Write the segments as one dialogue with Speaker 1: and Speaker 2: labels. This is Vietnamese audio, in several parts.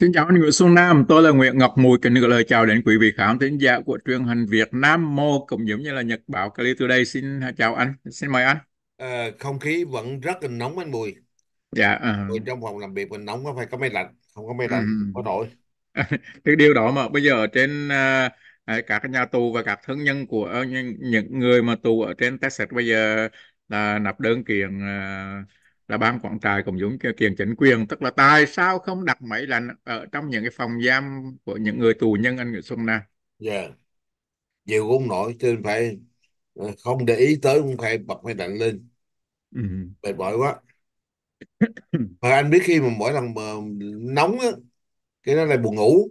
Speaker 1: Xin chào anh Nguyễn Xuân Nam, tôi là Nguyễn Ngọc Mùi, kính gửi lời chào đến quý vị khán thính giả của truyền hình Việt Nam Mô cũng giống như là Nhật báo từ đây Xin chào anh, xin mời anh.
Speaker 2: À, không khí vẫn rất là nóng anh Mùi.
Speaker 1: Dạ. Uh... Ờ. Mình trong
Speaker 2: phòng làm việc mình nóng có phải có máy lạnh, không có máy lạnh ừ. có nổi.
Speaker 1: Cái điều đó mà bây giờ ở trên uh, các nhà tù và các thân nhân của những, những người mà tù ở trên Texas bây giờ là nộp đơn kiện uh, là ban quản trại cùng dũng kiện chính quyền tức là tại sao không đặt máy lạnh ở trong những cái phòng giam của những người tù nhân anh Nguyễn Xuân Nam dạ
Speaker 2: nhiều cũng nổi cho nên phải ờ, không để ý tới cũng phải bật máy lạnh lên ừ. mệt mỏi quá và anh biết khi mà mỗi lần mà nóng á cái đó là buồn ngủ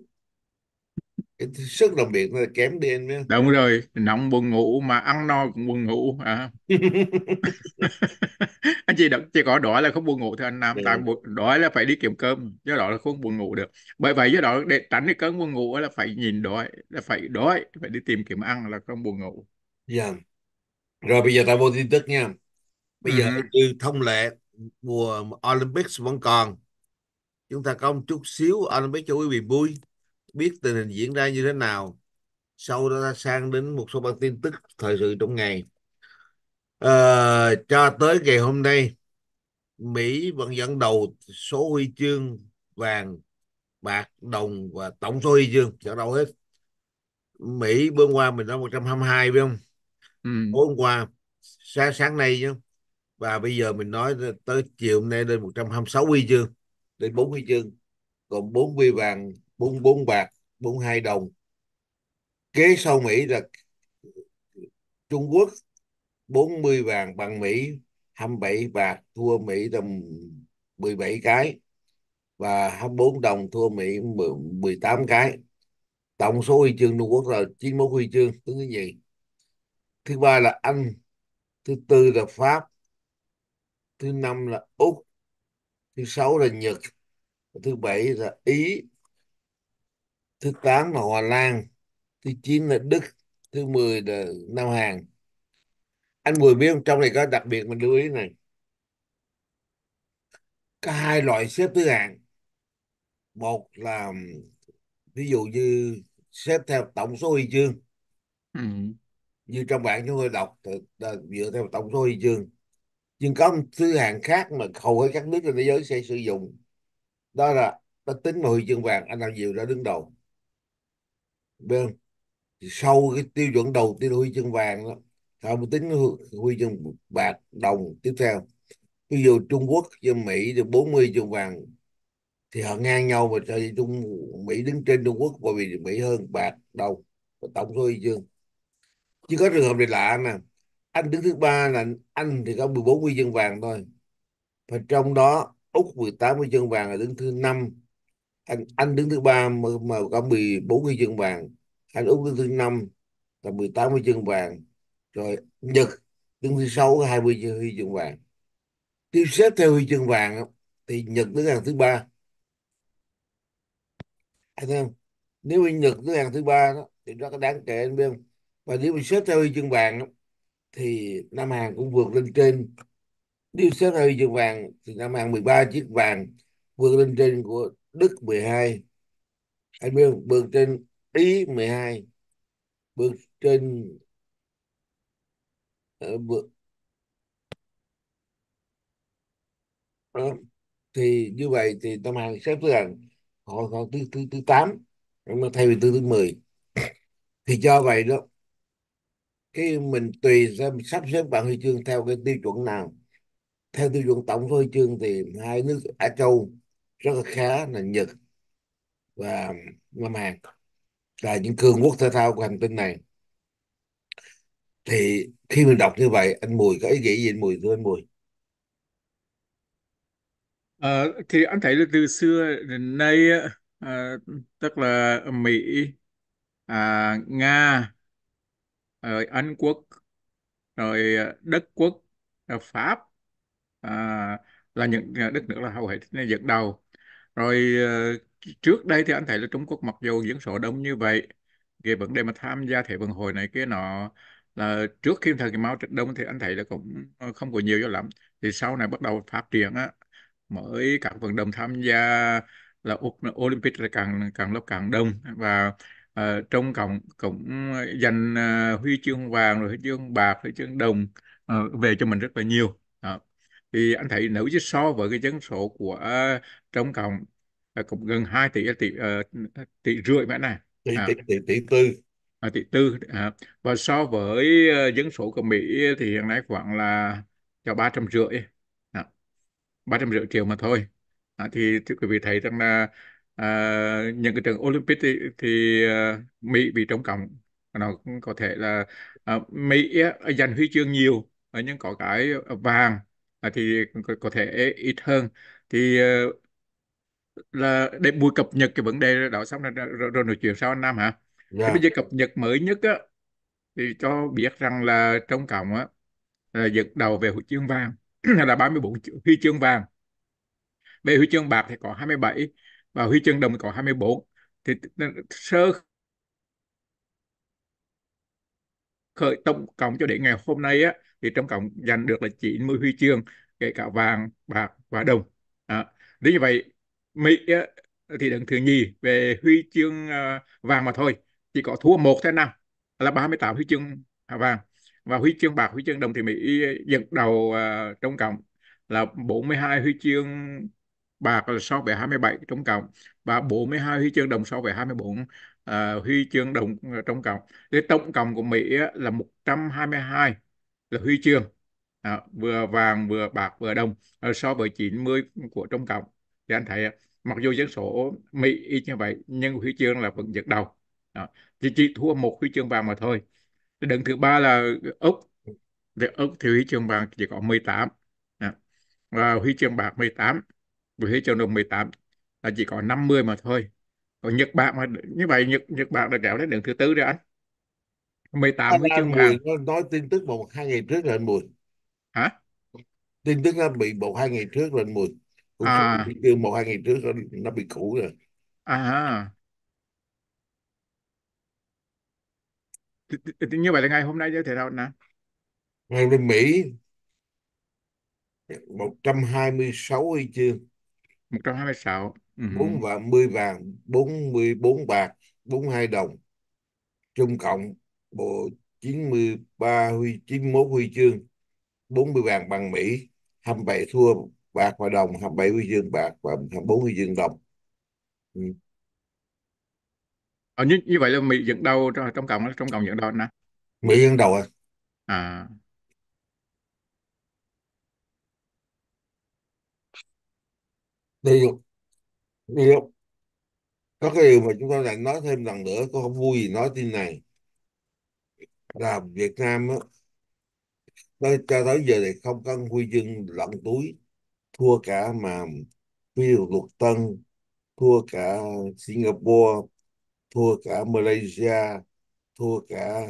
Speaker 2: sức làm việc nó là kém đi anh biết
Speaker 1: đúng rồi nóng buồn ngủ mà ăn no cũng buồn ngủ à. anh chị đọc chỉ có đói là không buồn ngủ thôi anh Nam dạ. ta buồn đói là phải đi kiếm cơm do đó là không buồn ngủ được bởi vậy do đó để tránh cái cơn buồn ngủ là phải nhìn đói là phải đói phải đi tìm kiếm ăn là không buồn ngủ yeah. Dạ. rồi bây giờ ta vô tin tức
Speaker 2: nha bây giờ ừ. như thông lệ mùa Olympics vẫn còn chúng ta có một chút xíu Olympics cho quý vị vui biết tình hình diễn ra như thế nào sau đó ta sang đến một số bản tin tức thời sự trong ngày à, cho tới ngày hôm nay Mỹ vẫn dẫn đầu số huy chương vàng bạc đồng và tổng số huy chương dẫn đầu hết Mỹ bữa qua mình nói 122 phải không ừ. hôm qua sáng sáng nay chứ và bây giờ mình nói tới chiều hôm nay lên 126 huy chương lên 4 huy chương còn 4 huy vàng 44 bạc 42 đồng kế sau Mỹ là Trung Quốc 40 vàng bằng Mỹ 27 bạc thua Mỹ tầm 17 cái và 24 đồng thua Mỹ 18 cái tổng số huy chương Trung Quốc là 91 huy chương thứ gì thứ ba là Anh thứ tư là Pháp thứ năm là Úc thứ sáu là Nhật thứ bảy là Ý thứ 8 là Hòa Lan thứ 9 là Đức thứ 10 là Nam Hàn anh Bùi biết không? trong này có đặc biệt mình lưu ý này có hai loại xếp thứ hạng một là ví dụ như xếp theo tổng số huy chương ừ. như trong bản chúng tôi đọc dựa theo tổng số huy chương nhưng có một thứ hạng khác mà hầu hết các nước trên thế giới sẽ sử dụng đó là nó tính mà huy chương vàng anh nào nhiều đã đứng đầu bên sau cái tiêu chuẩn đầu tiên huy chương vàng đó sau mới tính huy chương bạc đồng tiếp theo ví dụ Trung Quốc với Mỹ được 40 chương vàng thì họ ngang nhau mà sao Trung Mỹ đứng trên Trung Quốc bởi vì Mỹ hơn bạc đồng và tổng số huy chương Chỉ có trường hợp này lạ nè anh đứng thứ ba là anh thì có 14 huy chương vàng thôi và trong đó Úc 18 huy chương vàng là đứng thứ năm anh anh đứng thứ ba mà, mà có 14 huy chương vàng anh úc đứng thứ năm là 18 huy chương vàng rồi nhật đứng thứ sáu có 20 huy chương vàng tiêu xếp theo huy chương vàng thì nhật đứng hàng thứ ba anh thấy nếu mà nhật đứng hàng thứ ba đó thì rất đáng kể anh biết không và nếu mình xếp theo huy chương vàng đó, thì Nam hàng cũng vượt lên trên nếu xếp theo huy chương vàng thì Nam Hàn 13 chiếc vàng vượt lên trên của đức 12 anh biết không? bường trên ý 12 bường trên ờ, bường đó. thì như vậy thì tâm hàng xếp thứ hạng họ họ thứ thứ thứ tám mà thay vì thứ thứ mười thì do vậy đó cái mình tùy xem sắp xếp bảng huy chương theo cái tiêu chuẩn nào theo tiêu chuẩn tổng số huy chương thì hai nước Á Châu rất là khá là Nhật và Nam Hàn là những cường quốc thể thao của hành tinh này thì khi mình đọc như vậy anh Mùi có ý nghĩa gì anh Mùi thưa anh Mùi
Speaker 1: à, thì anh thấy là từ xưa đến nay à, tức là Mỹ à, Nga rồi Anh Quốc rồi Đức Quốc Pháp à, là những à, đất nước là hầu hết dẫn đầu rồi ờ, trước đây thì anh thấy là Trung Quốc mặc dù dân số đông như vậy, về vấn đề mà tham gia Thế vận hội này kia nọ là trước khi thời kỳ Mao Trạch Đông thì anh thấy là cũng ờ, không có nhiều cho lắm. Thì sau này bắt đầu phát triển á, mới các vận động tham gia là Olympic là càng càng lúc càng đông và ờ, trong cộng cũng giành ờ, huy chương vàng rồi huy chương bạc huy chương đồng ờ, về cho mình rất là nhiều thì anh thấy nếu như so với cái dân số của uh, trong cộng uh, ờ, cũng gần 2 tỷ ờ, tỷ uh, tỷ rưỡi mẹ nè, à. tỷ tỷ tỷ, tư à, tỷ tư à. và so với uh, dân số của Mỹ thì hiện nay khoảng là cho ba trăm rưỡi à, ba trăm rưỡi triệu mà thôi à, thì, thì quý vị thấy rằng là à, những cái trường Olympic thì, thì uh, Mỹ bị trống cộng nó cũng có thể là uh, Mỹ uh, giành huy chương nhiều nhưng có cái vàng à, thì có, có thể ít hơn thì ờ, là để buổi cập nhật cái vấn đề đó xong rồi, rồi, rồi nói chuyện sau anh Nam hả yeah. Dạ. bây giờ cập nhật mới nhất á thì cho biết rằng là trong cộng á là giật đầu về huy chương vàng là 34 huy chương vàng về huy chương bạc thì có 27 và huy chương đồng thì có 24 thì sơ khởi tổng cộng cho đến ngày hôm nay á thì trong cộng giành được là 90 huy chương kể cả vàng bạc và đồng à, như vậy Mỹ thì đứng thứ nhì về huy chương à, vàng mà thôi chỉ có thua một thế năm là 38 huy chương à, vàng và huy chương bạc huy chương đồng thì Mỹ dẫn đầu à, trong cộng là 42 huy chương bạc là so với 27 trong cộng và 42 huy chương đồng so với 24 uh, huy chương đồng trong cộng. Thế tổng cộng của Mỹ là 122 là huy chương à, vừa vàng vừa bạc vừa đồng à, so với 90 của Trung Cộng thì anh thấy à, mặc dù dân số Mỹ ít như vậy nhưng huy chương là vẫn dẫn đầu à, chỉ, chỉ thua một huy chương vàng mà thôi đứng thứ ba là Úc thì Úc thì huy chương vàng chỉ có 18 à, và huy chương bạc 18 và huy chương đồng 18 là chỉ có 50 mà thôi còn Nhật Bản mà như vậy Nhật Nhật Bản đã kéo đến đứng thứ tư rồi anh
Speaker 2: 18 với chương 10 nó nói tin tức một hai ngày trước anh 10 hả tin tức nó bị một hai ngày trước lên anh cũng à. như một hai ngày trước nó, bị cũ rồi à
Speaker 1: như vậy là ngày hôm nay giới thiệu đâu nè ngày lên Mỹ
Speaker 2: 126 huy chương 126 4 vàng 10 vàng 44 bạc 42 đồng trung cộng bộ 93 huy 91 huy chương 40 vàng bằng Mỹ 27 thua bạc và đồng 27 huy chương bạc và 24 huy chương đồng ừ.
Speaker 1: Ờ, như, như vậy là Mỹ dẫn đầu trong cộng trong cộng dẫn đầu nè Mỹ dẫn đầu à, à.
Speaker 2: Đi đi có cái điều mà chúng ta lại nói thêm lần nữa có không vui gì nói tin này làm Việt Nam á tới cho tới giờ này không có Huy chương lận túi thua cả mà ví dụ luật tân thua cả Singapore thua cả Malaysia thua cả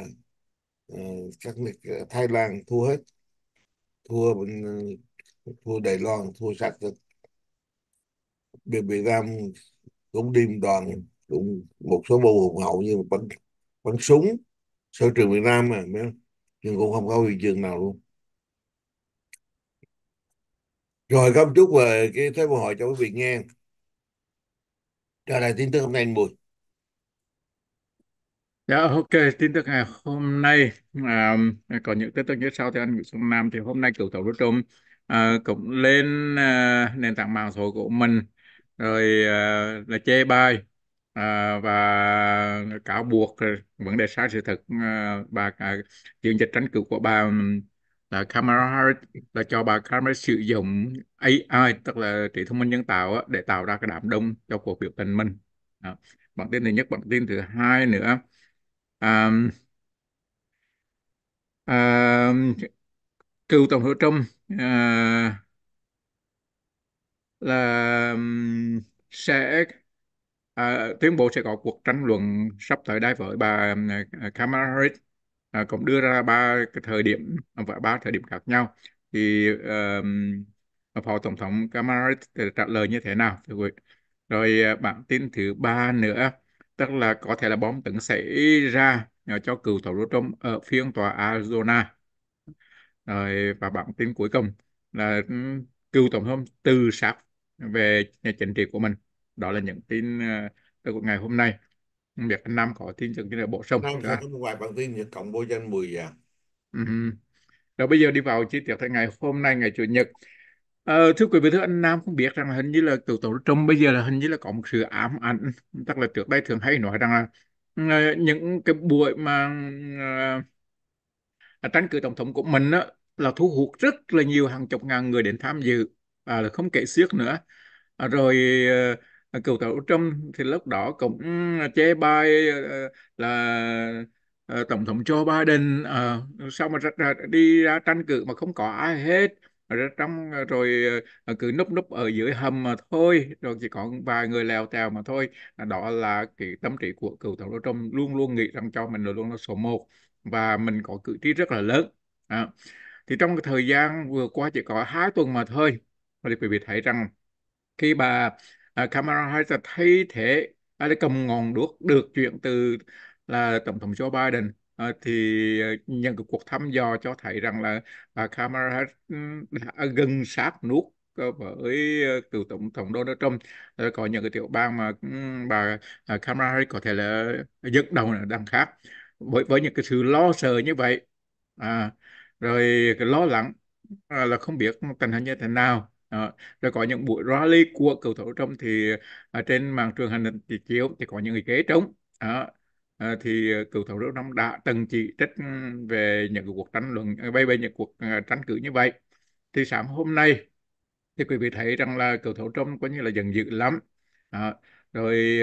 Speaker 2: uh, các nước ờ, Thái Lan thua hết thua bên ờ, thua Đài Loan thua sạch rồi Việt, Việt Nam cũng điềm đoàn cũng một số bộ hùng hậu nhưng bắn bắn súng sở trường Việt Nam mà nhưng cũng không có huy chương nào luôn rồi có một chút về cái thế vận hội cho quý vị nghe trở lại tin tức hôm nay anh Bùi
Speaker 1: Dạ yeah, ok, tin tức ngày hôm nay um, còn những tin tức như sau thì anh Nguyễn Xuân Nam thì hôm nay cựu tổng thống Trump uh, cũng lên uh, nền tảng mạng xã hội của mình rồi uh, là chê bai Ờ, và cáo buộc vấn đề sai sự thật ờ, bà à, chiến dịch tranh cử của bà là Kamala Harris là cho bà Kamala sử dụng AI tức là trí thông minh nhân tạo để tạo ra cái đám đông cho cuộc biểu tình mình đó. bản tin thứ nhất bản tin thứ hai nữa à, à, cựu tổng thống Trump à, là sẽ à, tuyên bố sẽ có cuộc tranh luận sắp tới đây với bà à, à, Kamala Harris à, cũng đưa ra ba cái thời điểm và ba thời điểm khác nhau thì uh, phó tổng thống Kamala Harris trả lời như thế nào thưa quý rồi à, bản tin thứ ba nữa tức là có thể là bom tấn xảy ra cho cựu tổng thống Trump ở phiên tòa Arizona rồi và bản tin cuối cùng là cựu tổng thống từ sát về chính trị của mình đó là những tin uh, ờ, của ngày hôm nay không anh Nam có tin chừng cái này bổ sung không ra. không ngoài
Speaker 2: bản tin nhật cộng vô danh 10 giờ
Speaker 1: ừ. rồi bây giờ đi vào chi tiết tại ngày hôm nay ngày chủ nhật Ờ, thưa quý vị thưa anh Nam cũng biết rằng hình như là từ tổ Trump bây giờ là hình như là có một sự ám ảnh tức là trước đây thường hay nói rằng là ờ, những cái buổi mà uh, tranh cử tổng thống của mình đó, là thu hút rất là nhiều hàng chục ngàn người đến tham dự à, là không kể xiết nữa à, rồi uh, cựu tổ Trump thì lúc đó cũng à, chê bai ờ, ờ, là ờ, tổng thống Joe Biden à, sao mà ra, đi ra tranh cử mà không có ai hết rồi trong rồi cứ núp núp ở dưới hầm mà thôi rồi chỉ có vài người lèo tèo mà thôi đó là cái tâm trí của cựu tổng thống Trump luôn luôn nghĩ rằng cho mình là luôn là số 1 và mình có cử tri rất là lớn à. thì trong thời gian vừa qua chỉ có hai tuần mà thôi thì quý vị thấy rằng khi bà Kamala à, Harris là thay thế à, để cầm ngọn đuốc được chuyện từ là tổng thống Joe Biden à, thì à, nhận được cuộc thăm dò cho thấy rằng là à, Kamala Harris đã à, gần sát nút với cựu tổng thống Donald Trump có những cái tiểu bang mà ừ, bà Kamala Harris có thể là dẫn đầu là đằng khác với với những cái sự lo sợ như vậy à, rồi cái lo lắng là không biết tình hình như thế nào À, rồi có những buổi rally của cầu thủ trong thì à, trên màn trường hành định thì chiếu thì có những người kế trống à, à, thì à, cầu thủ đội Năm đã từng chỉ trích ừ, à, về những cuộc tranh luận bay bay những cuộc tranh cử như vậy thì sáng hôm nay thì quý vị thấy rằng là cầu thủ trong có như là giận dữ lắm à, rồi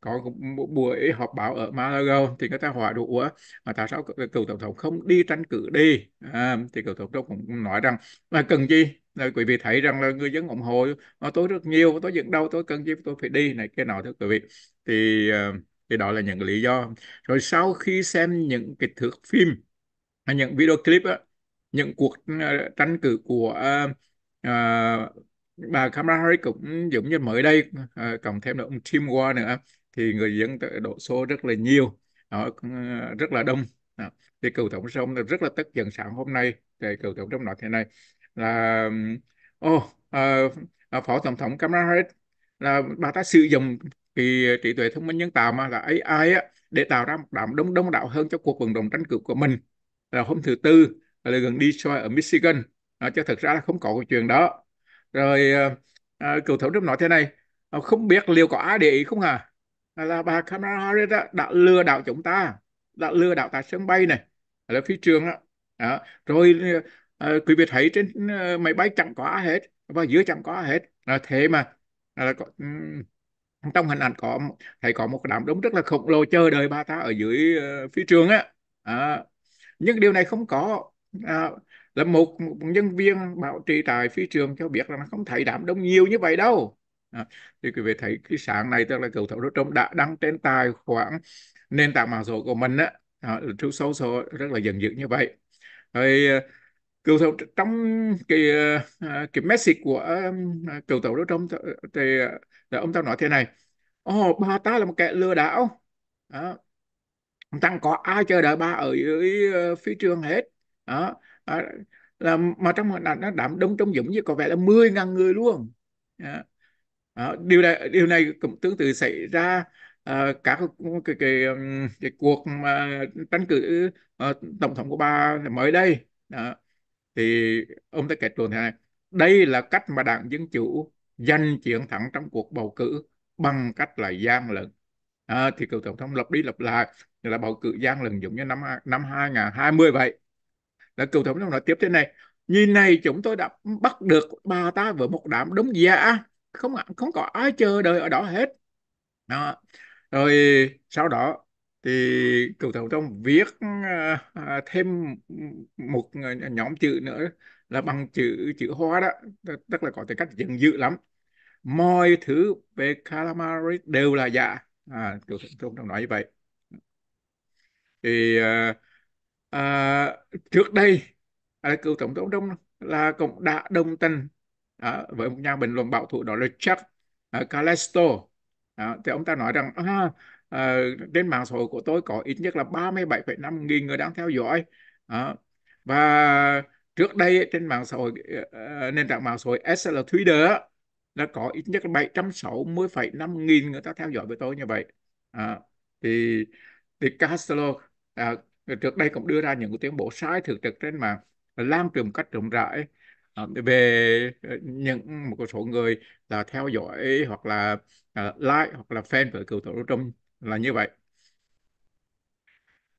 Speaker 1: có một buổi họp báo ở Malaga thì người ta hỏi đủ mà tại sao cựu tổng thống không đi tranh cử đi à, thì cựu tổng thống cũng nói rằng là cần gì Ờ, quý vị thấy rằng là người dân ủng hộ ờ, tôi rất nhiều tôi dựng đâu tôi cần gì tôi phải đi này cái nào thưa quý vị thì ờ, thì đó là những lý do rồi sau khi xem những cái thước phim những video clip á, những cuộc tranh cử của uh, uh, bà Kamala Harris cũng giống như mới đây uh, cộng thêm là ông Tim War nữa thì người dân đổ số rất là nhiều đó, rất là đông đó. thì cựu tổng thống rất là tức giận sáng hôm nay thì cựu tổng thống nói thế này là oh, uh, phó tổng thống Kamala Harris là bà ta sử dụng thì trí tuệ thông minh nhân tạo mà là AI á, để tạo ra một đám đông đông đảo hơn cho cuộc vận động tranh cử của mình là hôm thứ tư là gần đi soi ở Michigan à, chứ thực ra là không có cái chuyện đó rồi à, cựu thống đốc nói thế này à, không biết liệu có ai để ý không à là bà Kamala Harris đã, lừa đảo chúng ta đã lừa đảo tại sân bay này ở phi trường đó. À, rồi à, quý vị thấy trên ờ, máy bay chẳng có ai hết và dưới chẳng có ai hết là ờ, thế mà là có, trong hình ảnh có thấy có một đám đông rất là khổng lồ chờ đợi ba ta ở dưới uh, phía trường á à, nhưng điều này không có à, là một, một nhân viên bảo trì tại phía trường cho biết là nó không thấy đám đông nhiều như vậy đâu à, thì quý vị thấy cái sáng này tức là cầu thủ rất trong đã đăng trên tài khoản nền tảng mạng xã của mình á à, true social rất là dần dữ như vậy rồi cầu thủ trong cái ờ, ờ, cái message của ờ, cầu thủ đó trong thì là ông ta nói thế này ồ oh, ba ta là một kẻ lừa đảo đó. tăng có ai chờ đợi ba ở dưới phía trường hết đó. À, là mà trong hình ảnh nó đảm đông trong dũng như có vẻ là 10 ngàn người luôn đó. Đó. điều này điều này cũng tương tự xảy ra uh, các cái, cái, cái cuộc mà tranh cử uh, tổng thống của ba mới đây đó thì ông ta kết luận này đây là cách mà đảng Dân Chủ giành chiến thắng trong cuộc bầu cử bằng cách là gian lận à, thì cựu tổng thống lặp đi lặp lại là bầu cử gian lận giống như năm năm 2020 vậy là cựu tổng thống nói tiếp thế này nhìn này chúng tôi đã bắt được bà ta với một đám đống giả không không có ai chờ đợi ở đó hết đó. rồi sau đó thì cựu tổng thống viết à, à, thêm một à, nhóm chữ nữa là bằng chữ chữ hoa đó tức là có thể cách giận dữ lắm mọi thứ về calamari đều là giả à, cựu tổng thống nói như vậy thì à, à, trước đây à, cựu tổng thống đông là cộng đã đồng tình à, với một nhà bình luận bảo thủ đó là Chuck à, Calesto à, thì ông ta nói rằng à, Ờ, trên mạng xã hội của tôi có ít nhất là 37,5 nghìn người đang theo dõi uh, và trước đây trên mạng xã hội uh, nền tảng mạng xã hội SL là Twitter đã có ít nhất 760,5 nghìn người ta theo dõi với tôi như vậy uh, thì thì Castro uh, trước đây cũng đưa ra những tiến bộ sai thực trực trên mạng lan truyền cách rộng rãi về ờ, những một số người là theo dõi hoặc là like hoặc là fan với cựu tổng thống Trump là như vậy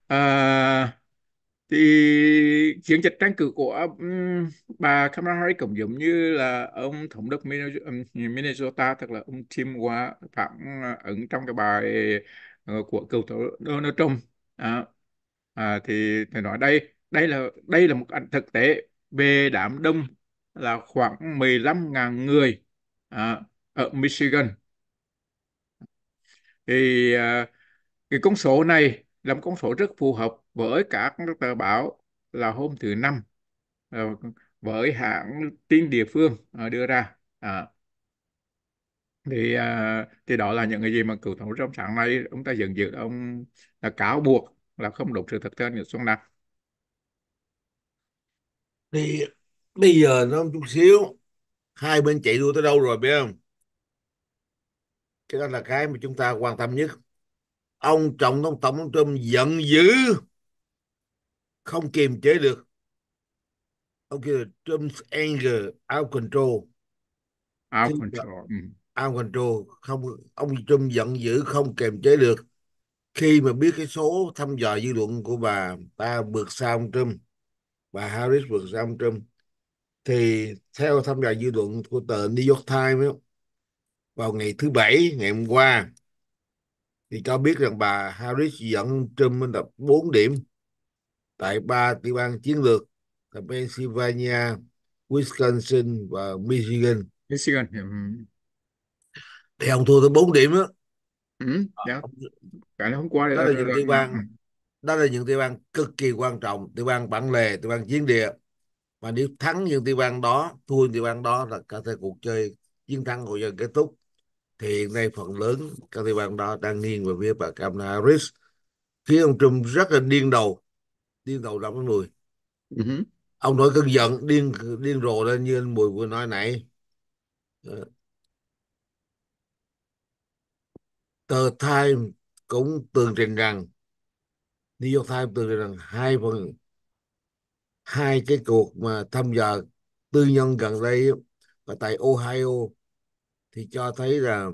Speaker 1: à, thì chiến dịch tranh cử của um, bà Kamala Harris cũng giống như là ông thống đốc Minnesota tức là ông Tim Wa phản à, ứng trong cái bài ờ, của cựu Donald Trump à, à, thì phải nói đây đây là đây là một ảnh thực tế về đám đông là khoảng 15.000 người à, ở Michigan thì à, cái con số này là một con số rất phù hợp với các tờ báo là hôm thứ năm à, với hãng tin địa phương à, đưa ra à, thì thì đó là những cái gì mà cựu tổng trong sáng nay ông ta dựng dự ông là cáo buộc là không đúng sự
Speaker 2: thật trên Nguyễn Xuân Đăng thì bây giờ nó chút xíu hai bên chạy đua tới đâu rồi biết không cái đó là cái mà chúng ta quan tâm nhất ông trọng ông tổng ông trump giận dữ không kiềm chế được ông kêu là Trump's anger out control out Chứ control ừ. out control không ông Trump giận dữ không kiềm chế được khi mà biết cái số thăm dò dư luận của bà ta vượt xa ông Trump bà Harris vượt xa ông Trump thì theo thăm dò dư luận của tờ New York Times ấy, vào ngày thứ Bảy ngày hôm qua thì cho biết rằng bà Harris dẫn Trump lên tập 4 điểm tại ba tiểu bang chiến lược là Pennsylvania, Wisconsin và Michigan. Michigan. Thì ông thua tới 4 điểm đó. Ừ, dạ. hôm qua đó là, là những tiểu bang ừ. đó là những tiểu bang cực kỳ quan trọng, tiểu bang bản lề, tiểu bang chiến địa. Mà nếu thắng những tiểu bang đó, thua những tiểu bang đó là cả thể cuộc chơi chiến thắng của dân kết thúc thì hiện nay phần lớn các tiểu bang đó đang nghiêng về phía bà Kamala Harris khiến ông Trump rất là điên đầu điên đầu lắm người uh-huh. ông nổi cơn giận điên điên rồ lên như anh Mùi vừa nói nãy ờ. tờ Time cũng tường trình rằng New York Times tường trình rằng hai phần hai cái cuộc mà thăm dò tư nhân gần đây là tại Ohio thì cho thấy là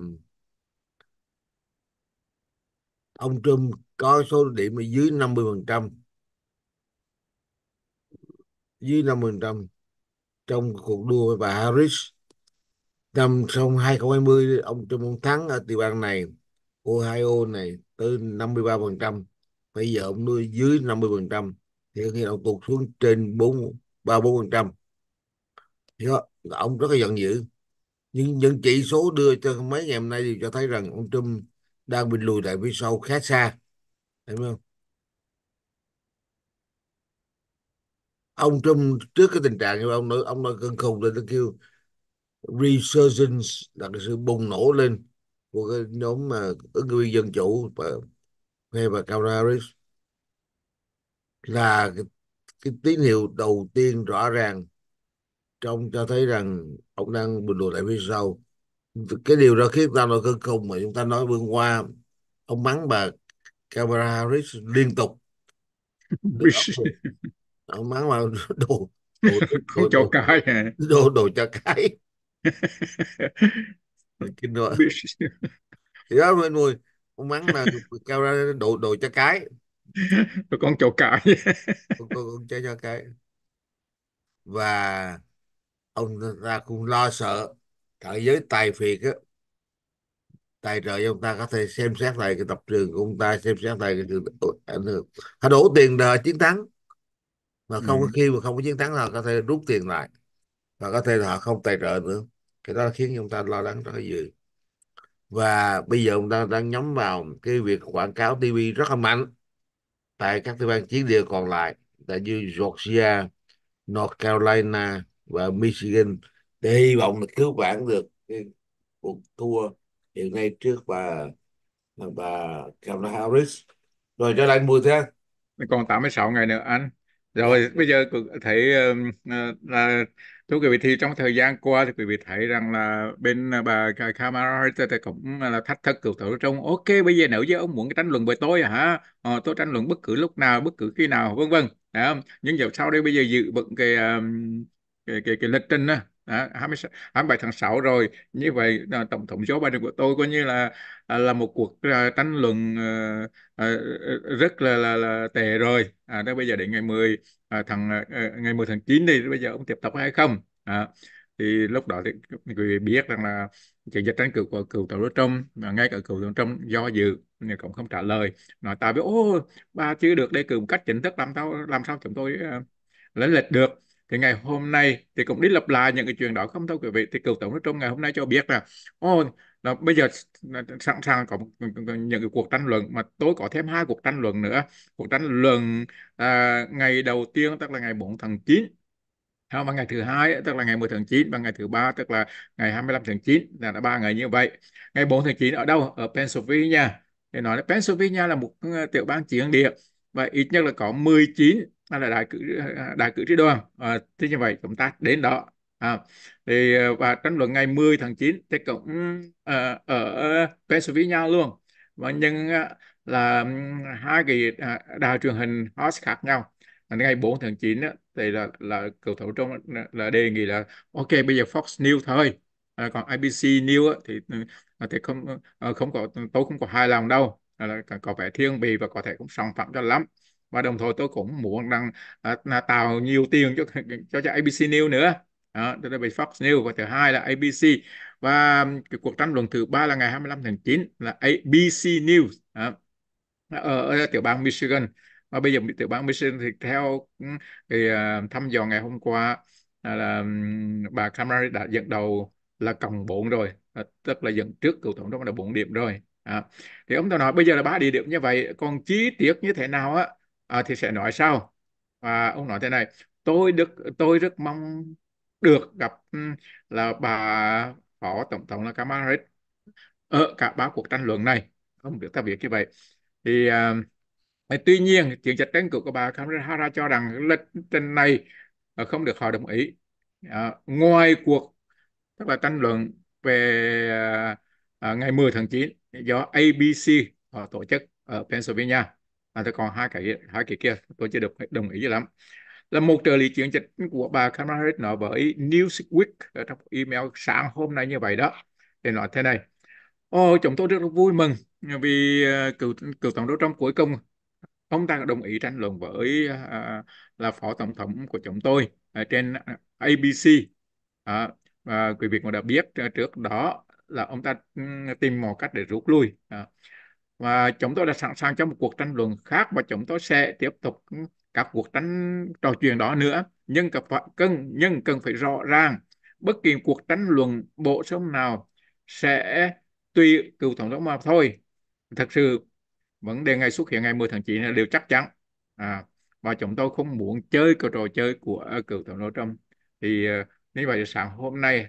Speaker 2: ông Trump có số điểm ở dưới 50% dưới 50% trong cuộc đua với bà Harris năm trong 2020 ông Trump ông thắng ở tiểu bang này Ohio này tới 53% bây giờ ông nuôi dưới 50% thì khi ông tụt xuống trên 4 3 4% thì đó, ông rất là giận dữ nhưng những chỉ số đưa cho mấy ngày hôm nay thì cho thấy rằng ông Trump đang bị lùi lại phía sau khá xa đúng không ông Trump trước cái tình trạng như ông nói ông nói cơn khùng lên nó kêu resurgence là cái sự bùng nổ lên của cái nhóm mà ứng viên dân chủ và hay và Kamala Harris là cái, cái tín hiệu đầu tiên rõ ràng trông cho thấy rằng ông đang bình luận lại phía sau cái điều đó khiến ta nói cơn khùng mà chúng ta nói bươn qua ông mắng bà Kamala Harris liên tục ông mắng bà đồ đồ, đồ, đồ, cái đồ đồ cho cái kinh rồi thì đó mọi người ông mắng là cao ra đồ đồ cho cái con cho cái con, con, con cho cái và ông ta cũng lo sợ ở giới tài phiệt á tài trợ ông ta có thể xem xét lại cái tập trường của ông ta xem xét lại cái trường ảnh hưởng họ đổ tiền đời chiến thắng mà ừ. không có khi mà không có chiến thắng là có thể rút tiền lại và có thể là họ không tài trợ nữa cái đó khiến ông ta lo lắng rất là nhiều và bây giờ ông ta đang nhắm vào cái việc quảng cáo TV rất là mạnh tại các tiểu bang chiến địa còn lại tại như Georgia, North Carolina, và Michigan để hy vọng là cứu vãn được cái cuộc thua hiện nay trước bà bà Kamala Harris rồi cho lại mùa thế còn
Speaker 1: 86 ngày nữa anh rồi dạ. bây giờ thấy ờ, là thưa quý vị thì trong thời gian qua thì quý vị thấy rằng là bên ờ, bà Kamala Harris thì cũng là thách thức cựu thủ trong ok bây giờ nếu như ông muốn tranh luận với tôi hả ờ, tôi tranh luận bất cứ lúc nào bất cứ khi nào vân vân nhưng dạo sau đây bây giờ dự bận cái um, cái, cái, cái lịch trình đó, À, 26, 27 tháng 6 rồi như vậy ờ, tổng thống Joe Biden của tôi coi như là à, là một cuộc à, tranh luận ờ, ờ, rất là là, là tệ rồi à, đó bây giờ đến ngày 10 à, tháng à, ngày 10 tháng 9 đi bây giờ ông tiếp tục hay không à, thì lúc đó thì quý biết rằng là chiến dịch tranh cử của cựu tổng thống Trump và ngay cả cựu tổng thống do dự nhưng cũng không trả lời nói ta biết, ô ba chưa được đây cử một cách chính thức làm sao làm sao chúng tôi uh, lấy lịch được thì ngày hôm nay thì cũng đi lặp lại những cái chuyện đó không thưa quý vị thì cựu tổng thống trong ngày hôm nay cho biết là ô là bây giờ sẵn sàng có những cái cuộc tranh luận mà tôi có thêm hai cuộc tranh luận nữa cuộc tranh luận à, ngày đầu tiên tức là ngày 4 tháng 9 không, và ngày thứ hai tức là ngày 10 tháng 9 và ngày thứ ba tức là ngày 25 tháng 9 là ba ngày như vậy ngày 4 tháng 9 ở đâu ở Pennsylvania thì nói là Pennsylvania là một ờ, tiểu bang chiến địa và ít nhất là có 19 đó là đại cử đại cử tri đoàn à, ờ, thế như vậy chúng ta đến đó à, thì ờ, và tranh luận ngày 10 tháng 9 thì cũng à, ở Pennsylvania luôn và nhưng là hai cái à, đài truyền hình host khác nhau ngày 4 tháng 9 thì là là cầu thủ trong là đề nghị là ok bây giờ Fox News thôi ừ, à, còn ABC News thì thì không không có tôi không có hài lòng đâu là có vẻ thiên bì và có thể cũng sòng phẳng cho lắm và đồng thời tôi cũng muốn rằng à, là tạo nhiều tiền cho cho, cho ABC News nữa đó, đó là bị Fox News và thứ hai là ABC và cái cuộc tranh luận thứ ba là ngày 25 tháng 9 là ABC News đó, ở, ở tiểu bang Michigan và bây giờ tiểu bang Michigan thì theo cái uh, à, thăm dò ngày hôm qua à, là bà Kamala đã dẫn đầu là cộng 4 rồi tức là dẫn trước cựu tổng thống là 4 điểm rồi à. thì ông ta nói bây giờ là ba địa điểm như vậy còn chi tiết như thế nào á à, thì sẽ nói sao và ông nói thế này tôi được tôi rất mong được gặp ừ, là bà phó tổng thống là Kamala Harris ở cả ba cuộc tranh luận này không biết ta biết như vậy thì uh, tuy nhiên chuyện trạch tranh cử của bà Kamala Harris cho rằng lịch trình này ờ, không được họ đồng ý uh, ngoài cuộc tức là tranh luận về uh, ngày 10 tháng 9 do ABC họ tổ chức ở Pennsylvania à, tôi còn hai cái hai cái kia tôi chưa được đồng ý lắm là một trợ lý chiến dịch của bà Kamala Harris nói với Newsweek ờ, trong email sáng hôm nay như vậy đó để nói thế này Ồ, chúng tôi rất vui mừng vì ờ, cựu cựu tổng thống Trump cuối cùng ông ta đồng ý tranh luận với à, là phó tổng thống của chúng tôi à, trên ABC à, à, quý vị cũng đã biết trước đó là ông ta tìm mọi cách để rút lui à, và chúng tôi đã sẵn sàng cho một cuộc tranh luận khác và chúng tôi sẽ tiếp tục các cuộc tranh trò chuyện đó nữa nhưng phải, cần nhưng cần phải rõ ràng bất kỳ cuộc tranh luận bổ sung nào sẽ tùy cựu tổng thống mà thôi thật sự vấn đề ngày xuất hiện ngày 10 tháng 9 là điều chắc chắn à, và chúng tôi không muốn chơi cái trò chơi của ờ, cựu tổng thống Trump thì ờ, như vậy sáng hôm nay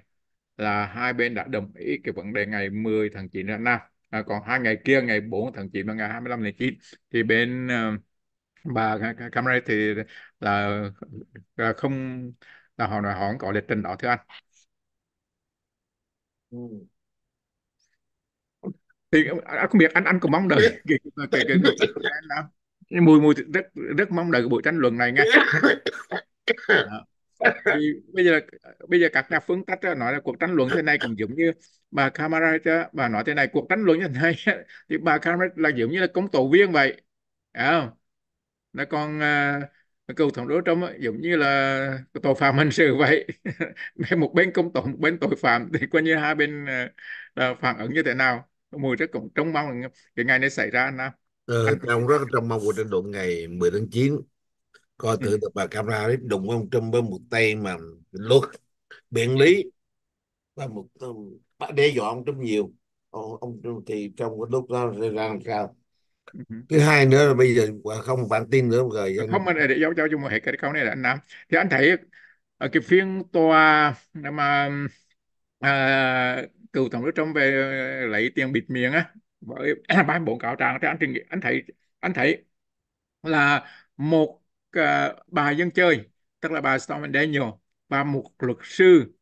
Speaker 1: là hai bên đã đồng ý cái vấn đề ngày 10 tháng 9 là nào à, còn hai ngày kia ngày 4 tháng 9 và ngày 25 tháng 9 thì bên ờ, bà camera thì là, là không là họ nói họ không có lịch trình đó thưa anh ừ. thì anh à, à, không biết anh anh cũng mong đợi cái cái cái, cái, cái, mùi mùi rất rất mong đợi cái buổi tranh luận này nghe thì bây giờ bây giờ các nhà phương tách nói là cuộc tranh luận thế này cũng giống như bà Camarita bà nói thế này cuộc tranh luận như thế này thì bà Camarita là giống như là công tố viên vậy à, không nó còn uh, cựu thống đốc trong giống như là tội phạm hình sự vậy một bên công tố một bên tội phạm thì coi như hai bên uh, phản ứng như thế nào mùi rất cũng trông mong cái ngày này xảy ra nào? Nam
Speaker 2: ừ, anh... ông rất trông mong cuộc tranh luận ngày 10 tháng 9 coi ừ. thử ừ. bà camera đấy đụng ông Trump với một tay mà luật biện lý và một đe dọa ông Trump nhiều ông, ông Trump thì trong cái lúc đó ra làm sao ừ thứ hai nữa là bây giờ à, không bản tin nữa rồi
Speaker 1: không mà để giáo cho chúng một hệ cái câu này là anh Nam thì anh thấy ở à, cái phiên tòa mà à, cựu tổng thống Trump về à, lấy tiền bịt miệng á với ba bộ cáo trạng thì anh trình anh thấy anh thấy là một uh, bà dân chơi tức là bà Stormy Daniel và một luật sư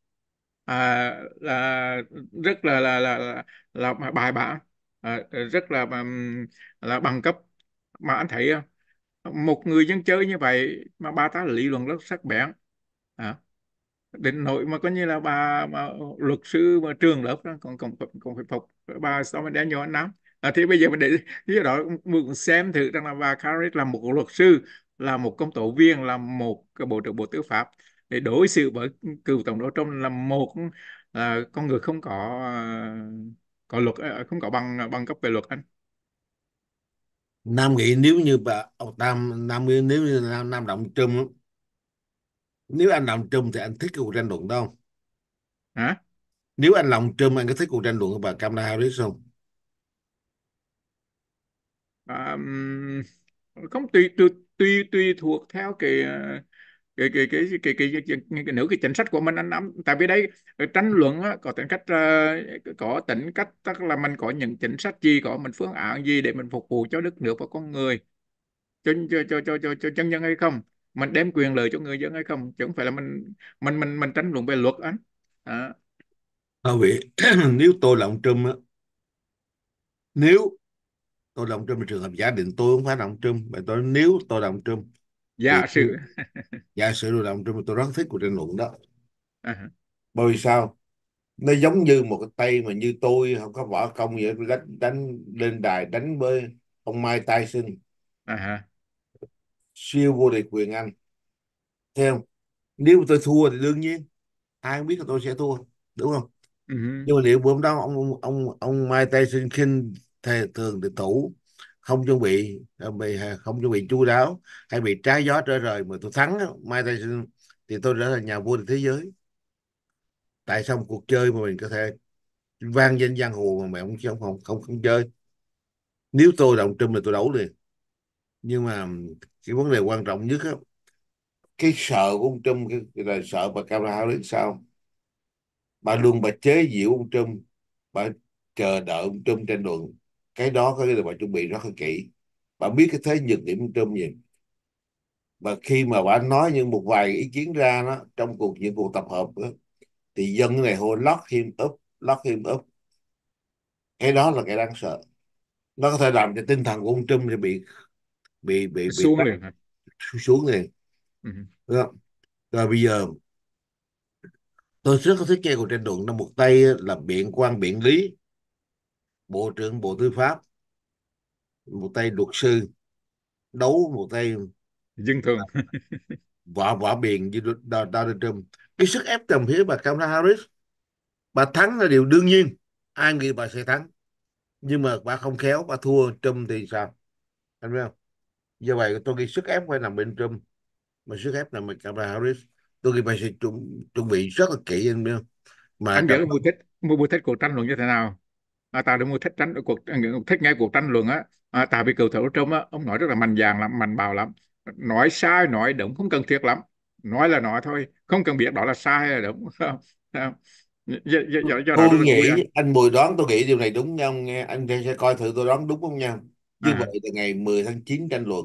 Speaker 1: à, là rất là là là là, là bài bản à, rất là là bằng cấp mà anh thấy à, một người dân chơi như vậy mà bà ta lý luận rất sắc bén à, đến nỗi mà coi như là bà mà luật sư mà trường lớp đó còn còn còn phải phục bà sau mà đeo nhỏ lắm à, thì bây giờ mình để cái đó mình xem thử rằng là bà Harris là một luật sư là một công tố viên là một bộ trưởng bộ tư pháp để đối xử với cựu tổng đốc Trump là một là con người không có à, có luật à, không có bằng
Speaker 2: bằng cấp về luật anh Nam nghĩ nếu như bà ông Tam Nam nếu như Nam, Nam động Trump nếu anh động Trump thì anh thích cái cuộc tranh luận đó không? Hả? Nếu anh lòng Trump anh có thích cuộc tranh luận của bà Kamala Harris không? Um, không tùy, tùy tùy
Speaker 1: tùy thuộc theo cái à, cái cái cái cái cái, cái, cái, cái, cái nữ cái chính sách của mình anh nắm tại vì đây ờ, tranh luận á, có tính cách uh, có tính cách tức là mình có những chính sách gì có mình phương án gì để mình phục vụ cho đất nước và con người cho cho cho cho cho, cho chân nhân hay không mình đem quyền lợi cho người dân hay không chứ không phải là mình mình mình mình tranh luận về luật anh
Speaker 2: à. à vậy nếu tôi là ông Trump á nếu tôi là ông Trump trường hợp giả định tôi không phải là ông Trump mà tôi nếu tôi là ông Trump giả sử giả sử rồi động trong tôi rất thích của tranh luận đó uh-huh. bởi vì sao nó giống như một cái tay mà như tôi không có võ công vậy đánh, đánh lên đài đánh với ông Mike Tyson uh-huh. siêu vô địch quyền Anh theo nếu tôi thua thì đương nhiên ai biết là tôi sẽ thua đúng không uh-huh. nhưng mà liệu bữa đó ông ông ông Mai Tai Tyson khinh thề thường thì tủ không chuẩn bị ờ, bị à, không chuẩn bị chu đáo hay bị trái gió trở rời mà tôi thắng Mike Tyson thì tôi trở thành nhà vua thế giới tại sao một cuộc chơi mà mình có thể vang danh giang hồ mà mẹ không không không không, không chơi nếu tôi là trung Trump là tôi đấu liền nhưng mà cái vấn đề quan trọng nhất á cái sợ của ông Trump cái, là sợ bà Kamala Harris sao bà luôn bà chế giễu ông Trump bà chờ đợi ông Trump trên đường cái đó có nghĩa là bạn chuẩn bị rất là kỹ bạn biết cái thế nhược điểm của Trump gì và khi mà bạn nói những một vài ý kiến ra đó trong cuộc những cuộc tập hợp đó, thì dân này hô lock him up lock him up cái đó là cái đáng sợ nó có thể làm cho tinh thần của ông Trump thì bị bị bị, bị xuống liền xuống liền ừ. Đó. rồi bây giờ tôi rất có thích nghe cuộc tranh luận là một tay là biện quan biện lý bộ trưởng bộ tư pháp một tay luật sư đấu một tay dân thường võ võ biền với Donald Trump cái sức ép tầm phía bà Kamala Harris bà thắng là điều đương nhiên ai nghĩ bà sẽ thắng nhưng mà bà không khéo bà thua Trump thì sao anh biết không do vậy tôi nghĩ sức ép phải nằm bên Trump mà sức ép nằm bên Kamala Harris tôi nghĩ bà sẽ chuẩn, chuẩn bị rất là kỹ anh biết không mà anh cái buổi tết buổi tết cuộc tranh luận như thế nào à, ta đừng mua thích tránh cuộc
Speaker 1: thích nghe cuộc tranh luận á à, tại vì cựu thủ trong á ông nói rất là mạnh dạn lắm mạnh bào lắm nói sai nói đúng không cần thiết lắm nói là nói thôi không cần biết đó là sai hay là đúng
Speaker 2: do, do, tôi nghĩ anh Bùi đoán tôi nghĩ điều này đúng nha ông nghe anh sẽ coi thử tôi đoán đúng không nha như à. vậy là ngày 10 tháng 9 tranh luận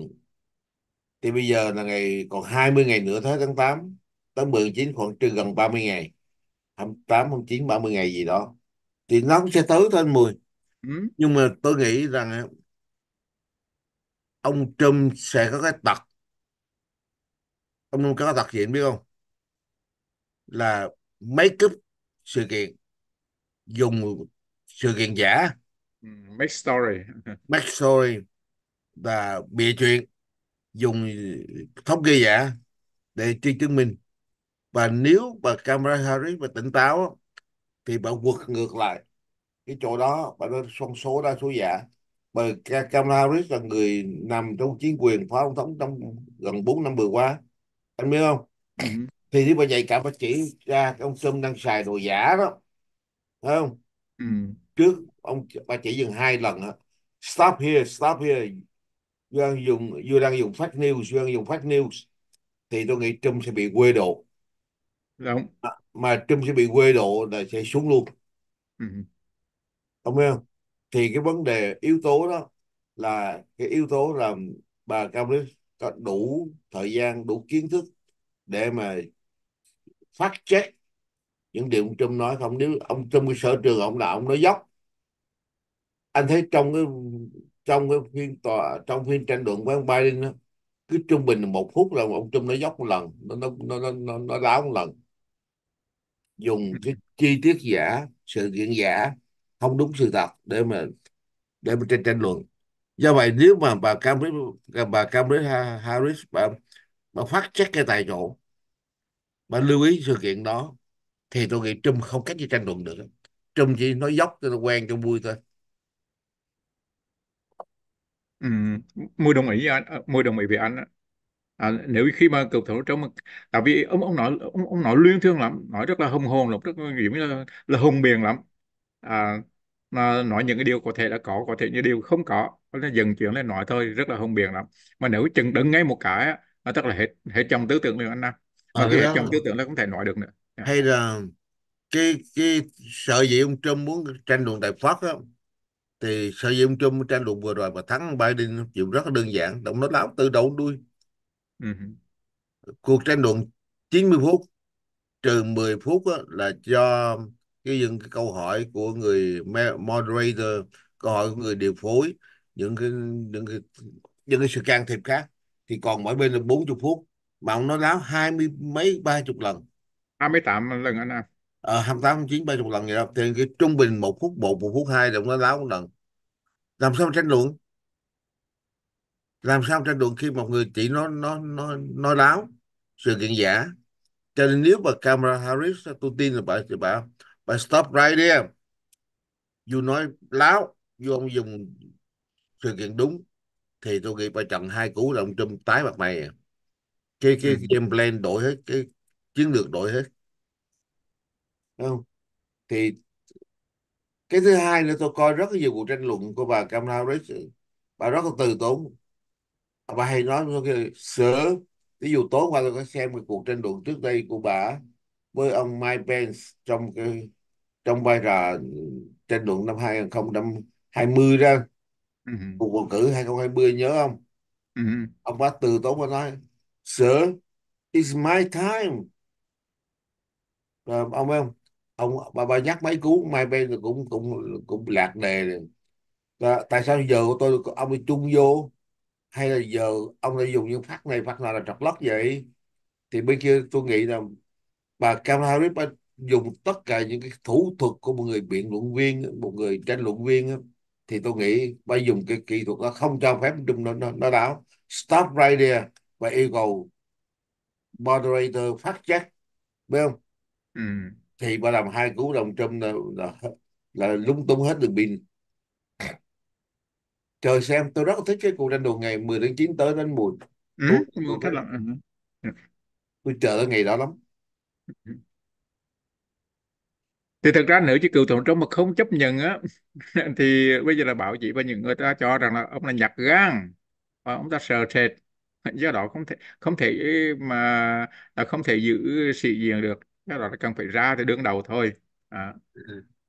Speaker 2: thì bây giờ là ngày còn 20 ngày nữa tới tháng 8 tới 19 khoảng trừ gần 30 ngày 28 29 30 ngày gì đó thì nó cũng sẽ tới thôi anh Mười ừ. nhưng mà tôi nghĩ rằng à, ông Trump sẽ có cái tật ông Trump có cái tật gì anh biết không là make up sự kiện dùng sự kiện giả ừ, make story make story và bịa chuyện dùng thống kê giả để truy chứng minh và nếu bà camera Harris và tỉnh táo thì bạn quật ngược lại cái chỗ đó bạn nói con số đa số giả bởi Kamala Harris là người nằm trong chính quyền phó tổng thống trong gần 4 năm vừa qua anh biết không ừ. thì nếu mà vậy cả phải chỉ ra cái ông Trump đang xài đồ giả đó thấy không ừ. trước ông bà chỉ dừng hai lần đó. stop here stop here you đang dùng vừa đang dùng fake news vừa đang dùng fake news thì tôi nghĩ Trump sẽ bị quê độ đúng mà Trump sẽ bị quê độ là sẽ xuống luôn ừ. ông không thì cái vấn đề yếu tố đó là cái yếu tố làm bà Kamala có đủ thời gian đủ kiến thức để mà phát check những điều ông Trump nói không nếu ông Trump cái sở trường ông là ông nói dốc anh thấy trong cái trong cái phiên tòa trong phiên tranh luận với ông Biden đó, cứ trung bình một phút là ông Trump nói dốc một lần nó nó nó nó, nó láo một lần dùng ừ. cái chi tiết giả sự kiện giả không đúng sự thật để mà để mà tranh tranh luận do vậy nếu mà bà Kamala bà Kamala Harris bà, bà phát check cái tài chỗ bà lưu ý sự kiện đó thì tôi nghĩ Trump không cách gì tranh luận được Trump chỉ nói dốc cho nó quen cho vui thôi Ừ, mười đồng ý anh mười đồng ý với anh ờ,
Speaker 1: à, nếu khi mà cựu thủ trong tại vì ông ông nói ông, ông nói luyên thương lắm nói rất là hùng hồn lắm rất kiểu như là, là hùng biền lắm à, mà nói những cái điều có thể đã có có thể như điều không có nó dần chuyển lên nói thôi rất là hùng biền lắm mà nếu chừng đứng ngay một cái nó tức là hết hết trong tư tưởng liền anh Nam
Speaker 2: à, mà hết trong tư
Speaker 1: tưởng nó không thể nói được nữa
Speaker 2: dạ. hay là cái cái sợ gì ông Trump muốn tranh luận tại phát á thì sợ gì ông Trump tranh luận vừa rồi mà thắng Biden chịu rất là đơn giản động nó láo từ đầu đuôi uh Cuộc tranh luận 90 phút trừ 10 phút á, là do cái những cái câu hỏi của người moderator, câu hỏi của người điều phối, những cái những cái những cái sự can thiệp khác thì còn mỗi bên là 40 phút mà ông nói láo hai mươi mấy ba chục lần hai mươi tám lần anh à ờ, 28, 29, 30 lần vậy đó thì cái trung bình một phút một một phút hai là ông nói láo một lần làm sao tranh luận làm sao tranh luận khi một người chỉ nó nó nó nói láo sự kiện giả cho nên nếu bà Kamala Harris tôi tin là bà bà bà stop right there dù nói láo dù ông dùng sự kiện đúng thì tôi nghĩ bà chặn hai cú là ông Trump tái mặt mày cái cái ừ. game plan đổi hết cái chiến lược đổi hết Đúng không thì cái thứ hai nữa tôi coi rất nhiều cuộc tranh luận của bà Kamala Harris bà rất là từ tốn bà hay nói với sớ ví dụ tối qua tôi có xem một cuộc tranh luận trước đây của bà với ông Mike Pence trong cái trong vai trò tranh luận năm 2020 ra ừ. cuộc bầu cử 2020 nhớ không ừ. ông bà từ tốn mà nói sir it's my time rồi ông em ông bà bà nhắc mấy cú Mike Pence cũng cũng cũng lạc đề rồi. Rồi, tại sao giờ của tôi ông đi chung vô hay là giờ ông lại dùng những phát này phát nào là trật lót vậy thì bên kia tôi nghĩ là bà Kamala Harris dùng tất cả những cái thủ thuật của một người biện luận viên một người tranh luận viên thì tôi nghĩ bà dùng cái kỹ thuật đó không cho phép trung nó nó, đảo stop right there và yêu cầu moderator phát chắc biết không ừ. thì bà làm hai cú đồng trump là, là, là lúng túng hết đường pin trời xem tôi rất thích cái cuộc tranh luận ngày 10 tháng 9 tới đến mùa ừ, tôi, tôi, tôi, tôi, tôi chờ tới ngày đó lắm ừ.
Speaker 1: thì thật ra nữ chứ cựu tổng thống mà không chấp nhận á thì bây giờ là bảo chị và những người ta cho rằng là ông là nhặt gan và ông ta sợ sệt do đó không thể không thể mà là không thể giữ sĩ diện được do đó là cần phải ra thì đương đầu
Speaker 2: thôi à,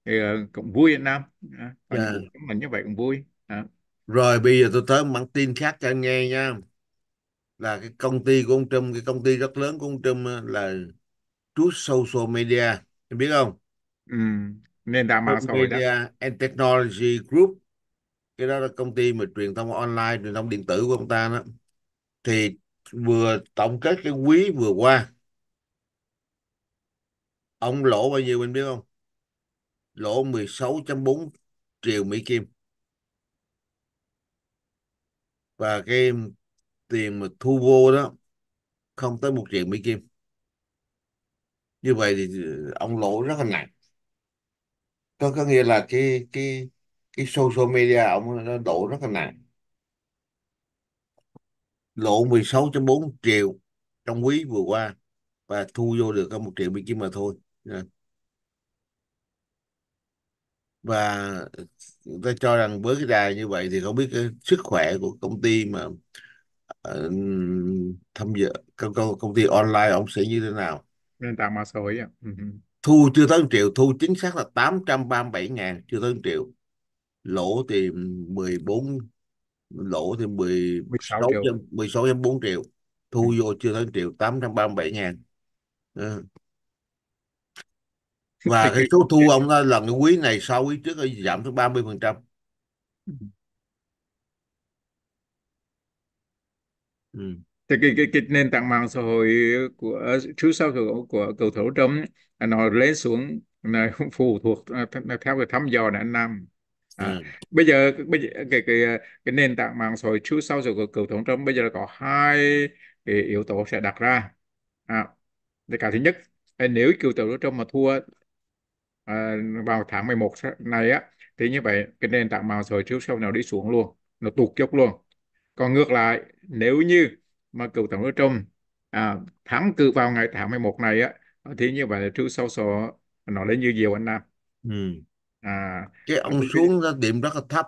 Speaker 2: thì ờ, cũng vui Việt Nam
Speaker 1: à, yeah. Dạ.
Speaker 2: mình như vậy cũng vui à rồi bây giờ tôi tới bản tin khác cho anh nghe nha là cái công ty của ông Trump cái công ty rất lớn của ông Trump ờ, là Truth Social Media em biết không ừ, nền tảng mạng xã hội Media đó. and Technology Group cái đó là công ty mà truyền thông online truyền thông điện tử của ông ta đó thì vừa tổng kết cái quý vừa qua ông lỗ bao nhiêu anh biết không lỗ 16.4 triệu Mỹ Kim và cái tiền mà thu vô đó không tới một triệu Mỹ Kim như vậy thì ờ, ông lỗ rất là nặng có có nghĩa là cái cái cái social media ông nó đổ rất là nặng lỗ 16.4 triệu trong quý vừa qua và thu vô được có một triệu Mỹ Kim mà thôi và ta cho rằng với cái đài như vậy thì không biết cái sức khỏe của công ty mà uh, tham dự công, công, công ty online ông sẽ như thế nào nền tảng mạng xã hội ạ ừ, ừ. thu chưa tới 1 triệu thu chính xác là 837 ngàn chưa tới 1 triệu lỗ thì 14 lỗ thì 10, 16 triệu 16.4 triệu thu ừ. vô chưa tới 1 triệu 837 ngàn và cái số thu ông đó, ờ, lần quý này sau quý trước giảm tới 30 phần trăm ừ. ừ. thì cái, cái, cái
Speaker 1: nền tảng mạng xã hội của trước sau của, của cầu thủ trống nó lấy xuống nó phụ thuộc à, nó theo cái thăm dò đã nằm À, ừ. bây giờ bây giờ cái cái cái nền tảng mạng xã hội trước sau rồi của cựu thủ thống bây giờ là có hai cái yếu tố sẽ đặt ra à, cả thứ nhất nếu cựu tổng thống mà thua à, vào tháng 11 này á thì như vậy cái nền tảng mạo sở chiếu sâu nào đi xuống luôn nó tụt dốc luôn còn ngược lại nếu như mà cựu tổng thống Trump à, thắng cử vào ngày tháng 11 này á thì như vậy là trước sau sổ nó lên như diều anh Nam ừ. à cái ông thì... xuống ra điểm rất là thấp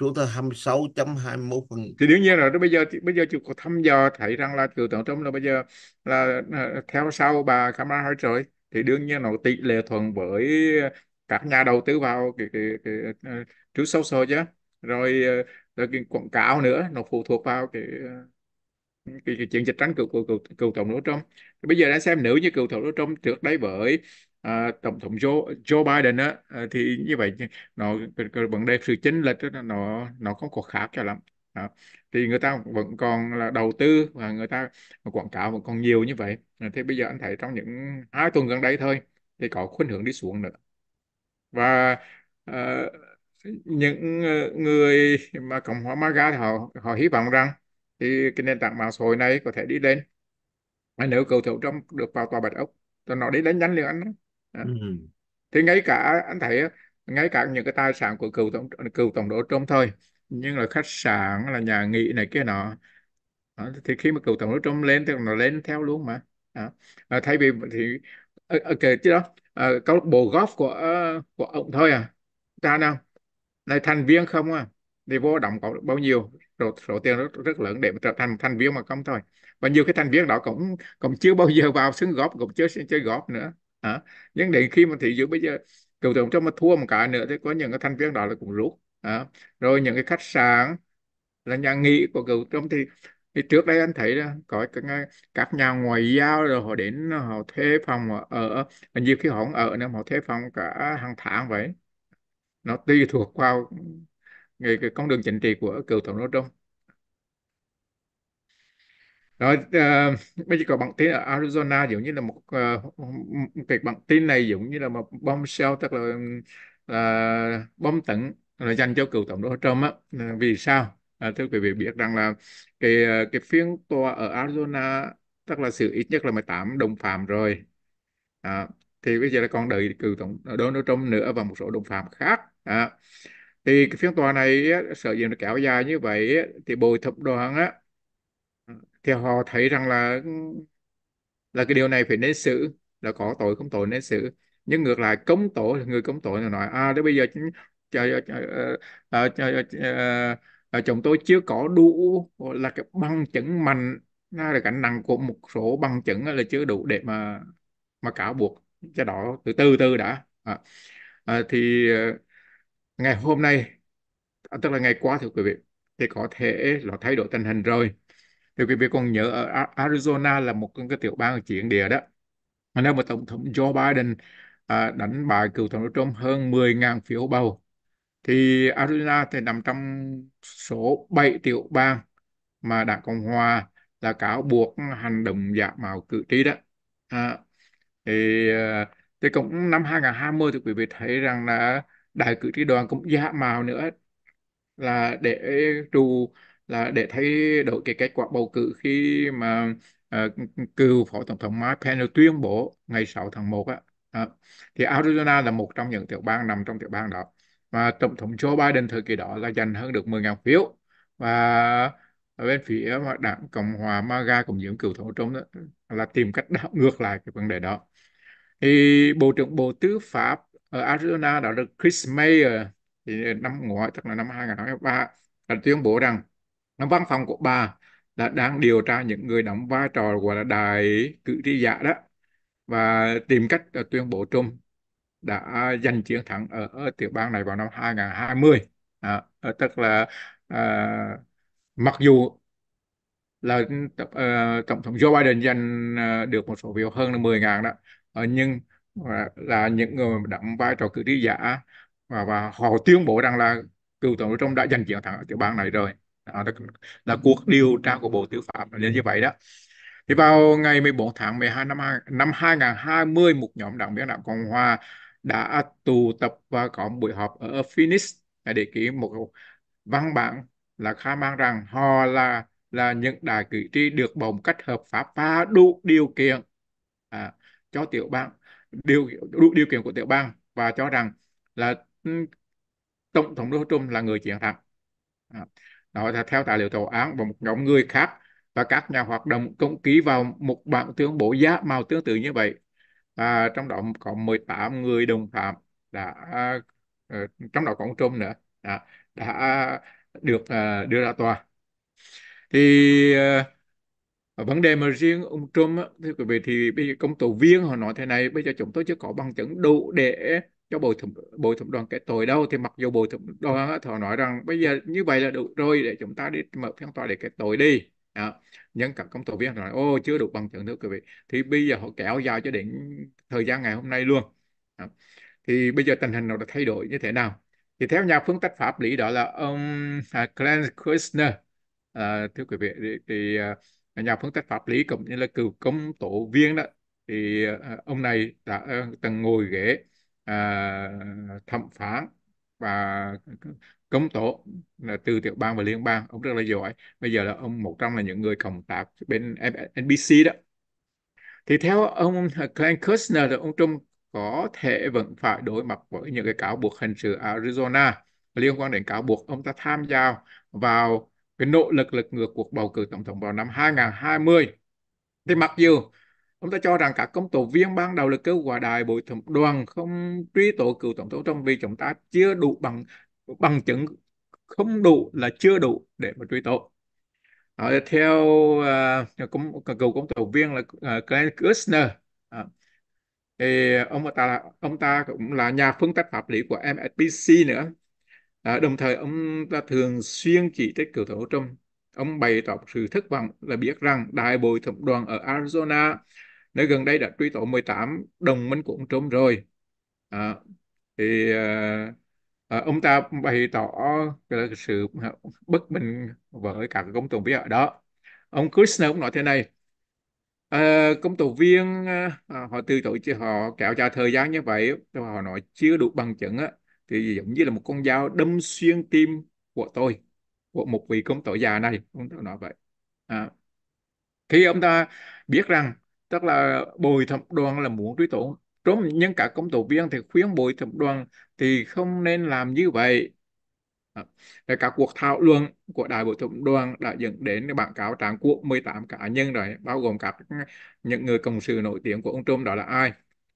Speaker 1: xuống
Speaker 2: tới 26.21 phần
Speaker 1: thì đương nhiên rồi bây giờ bây giờ chịu có thăm dò thấy rằng là cựu tổng thống là bây giờ là à, theo sau bà Kamala Harris rồi thì đương nhiên nó tỷ lệ thuận với các nhà đầu tư vào cái cái cái, ờ, cái trước sâu sơ chứ rồi ờ, rồi cái quảng cáo nữa nó phụ thuộc vào cái ờ, cái, cái chiến dịch tranh cử của cựu, tổng Donald Trump bây giờ đã xem nếu như cựu tổng Donald Trump trước đây với à, tổng thống Joe, Joe Biden á à, thì như vậy nó cái, cái vấn đề sự chính là nó nó không có khác cho lắm à, thì người ta vẫn còn là đầu tư và người ta quảng cáo vẫn còn nhiều như vậy ờ, thế bây giờ anh thấy trong những hai tuần gần đây thôi thì có khuynh hướng đi xuống nữa và uh, những ờ, người mà cộng hòa MAGA thì họ họ hy vọng rằng thì cái nền tảng mạng xã hội này có thể đi lên mà nếu cầu thủ trong được vào tòa bạch ốc tôi nó đi đánh nhanh liền anh à. thì ngay cả anh thấy ngay cả những cái tài sản của cựu tổng cựu tổng đốc Trump thôi nhưng là khách sạn là nhà nghỉ này kia nọ đó. thì khi mà cựu tổng thống Trump lên thì nó lên theo luôn mà đó. À, thay vì thì ờ, ok chứ đó à, câu lạc bộ golf của của ông thôi à ta nào này thành viên không à thì vô động có bao nhiêu rồi số tiền rất, rất lớn để mà trở thành thành viên mà không thôi và nhiều cái thành viên đó cũng cũng chưa bao giờ vào sân góp cũng chưa chơi góp nữa à, nhưng đến khi mà thị dự bây giờ cựu tổng trong mà thua một cái nữa thì có những cái thành viên đó là cũng rút đó. rồi những cái khách sạn là nhà nghỉ của cựu trong thì thì trước đây anh thấy là có các, nhà ngoại giao rồi họ đến họ thuê phòng ở nhiều khi họ không ở nữa họ thuê phòng cả hàng tháng vậy nó tùy thuộc vào người cái con đường chính trị của cựu tổng thống Trump rồi uh, bây giờ có bản tin ở Arizona giống như là một uh, cái bản tin này giống như là một bombshell tức là uh, bom tấn là dành cho cựu tổng thống Trump á ờ, vì sao à, thưa quý vị biết rằng là cái ờ, cái phiên tòa ở Arizona tức là sự ít nhất là 18 đồng phạm rồi à, thì bây giờ là còn đợi cựu tổng Donald ờ, Trump nữa và một số đồng phạm khác à, thì cái phiên tòa này sở dĩ nó kéo dài như vậy thì bồi thẩm đoàn á thì họ thấy rằng là là cái điều này phải nên xử là có tội không tội nên xử nhưng ngược lại công tội là người công tội là nói à đến bây giờ Ờ, ờ, ờ, chúng tôi chưa có đủ là cái bằng chứng mạnh là gánh nặng của một số bằng chứng là chưa đủ để mà mà cáo buộc cho đó từ từ từ đã à, à, thì ngày hôm nay à, tức là ngày qua thì quý vị thì có thể là thay đổi tình hình rồi thì quý vị còn nhớ ở Arizona là một cái tiểu bang chuyển địa đó nơi mà tổng thống Joe Biden à, đánh bại cựu tổng thống Trump hơn 10.000 phiếu bầu thì Arizona thì nằm trong số 7 tiểu bang mà Đảng Cộng Hòa là cáo buộc hành động giả mạo cử tri đó à, thì ờ, thì cũng năm 2020 thì quý vị thấy rằng là đại cử tri đoàn cũng giả mạo nữa là để trù là để thay đổi cái kết quả bầu cử khi mà uh, cựu phó tổng thống Mike Pence tuyên bố ngày 6 tháng 1 á, à, thì Arizona là một trong những tiểu bang nằm trong tiểu bang đó và tổng thống Joe Biden thời kỳ đó là giành hơn được 10.000 phiếu và ở bên phía mà đảng Cộng hòa MAGA cũng những cựu thổ trống là tìm cách đảo ngược lại cái vấn đề đó thì bộ trưởng bộ tư pháp ở Arizona đó là Chris Mayer thì năm ngoái tức là năm 2023 đã tuyên bố rằng văn phòng của bà đã đang điều tra những người đóng vai trò của đài cử tri giả đó và tìm cách ờ, tuyên bố Trump đã giành chiến thắng ở, ở tiểu bang này vào năm 2020 à, ờ, tức là à, mặc dù là tập, ờ, uh, tổng thống Joe Biden giành uh, được một số phiếu hơn là 10.000 đó uh, nhưng uh, là những người đóng vai trò cử tri giả và và họ tuyên bố rằng là cựu tổng thống đã giành chiến thắng ở tiểu bang này rồi đó, là, là ừ. cuộc điều tra của Bộ Tư pháp lên như vậy đó thì vào ngày 14 tháng 12 năm, năm 2020, một nhóm đảng viên đảng Cộng Hòa đã tụ tập và có buổi họp ở Phoenix để ký một văn bản là khai mang rằng họ là là những đại cử tri được bầu cách hợp pháp và đủ điều kiện à, cho tiểu bang điều đủ điều kiện của tiểu bang và cho rằng là ừ, tổng thống Donald Trump là người chiến thắng. À, đó là theo tài liệu tòa án và một nhóm người khác và các nhà hoạt động cũng ký vào một bản tuyên bố giá màu tương tự như vậy à, trong đó có 18 người đồng phạm đã ờ, trong đó có ông Trump nữa đã, đã được ờ, đưa ra tòa thì ờ, vấn đề mà riêng ông Trump á, thưa quý vị thì bây giờ công tố viên họ nói thế này bây giờ chúng tôi chưa có bằng chứng đủ để cho bồi thẩm bồi thẩm đoàn kết tội đâu thì mặc dù bồi thẩm đoàn họ nói rằng bây giờ như vậy là đủ rồi để chúng ta đi mở phiên tòa để kết tội đi à, nhân cặp công tố viên nói ô chưa đủ bằng chứng nữa quý vị thì bây giờ họ kéo dài cho đến thời gian ngày hôm nay luôn à, thì bây giờ tình hình nó đã thay đổi như thế nào thì theo nhà phương tích pháp lý đó là ông Glenn à, Kirchner à, thưa quý vị thì, à, nhà phương tích pháp lý cũng như là cựu công tố viên đó thì à, ông này đã ờ, từng ngồi ghế à, thẩm phán và công tố là từ tiểu bang và liên bang ông rất là giỏi bây giờ là ông một trong là những người cộng tác bên NBC đó thì theo ông ờ, Glenn Kushner thì ông Trump có thể vẫn phải đối mặt với những cái cáo buộc hình sự Arizona liên quan đến cáo buộc ông ta tham gia vào cái nỗ lực lực ngược cuộc bầu cử tổng thống vào năm 2020 thì mặc dù Ông ta cho rằng các công tố viên ban đầu là kêu gọi đại bồi thẩm đoàn không truy tố cựu tổng thống Trump vì chúng ta chưa đủ bằng bằng chứng không đủ là chưa đủ để mà truy tố. À, theo uh, công, cựu công tố viên là uh, Glenn Kushner, à, thì ông ta là ông ta cũng là nhà phân tích pháp lý của MSNBC nữa. À, đồng thời ông ta thường xuyên chỉ trích cựu tổng thống Trump ông bày tỏ sự thất vọng là biết rằng đại bồi thẩm đoàn ở Arizona nơi gần đây đã truy tố 18 đồng minh của ông Trump rồi à, thì à, à, ông ta bày tỏ sự bất bình với cả công tố viên ở đó ông Kushner cũng nói thế này à, công tố viên à, à họ từ chối họ kéo dài thời gian như vậy họ nói chưa đủ bằng chứng á, thì giống như là một con dao đâm xuyên tim của tôi của một vị công tố già này ông ta nói vậy à, khi ông ta biết rằng tức là bồi thẩm đoàn là muốn truy tố trốn nhưng cả công tố viên thì khuyên bồi thẩm đoàn thì không nên làm như vậy rồi các cuộc thảo luận của đại bồi thẩm đoàn đã dẫn đến bản cáo trạng của 18 cá nhân rồi bao gồm các những người cộng sự nổi tiếng của ông Trump đó là ai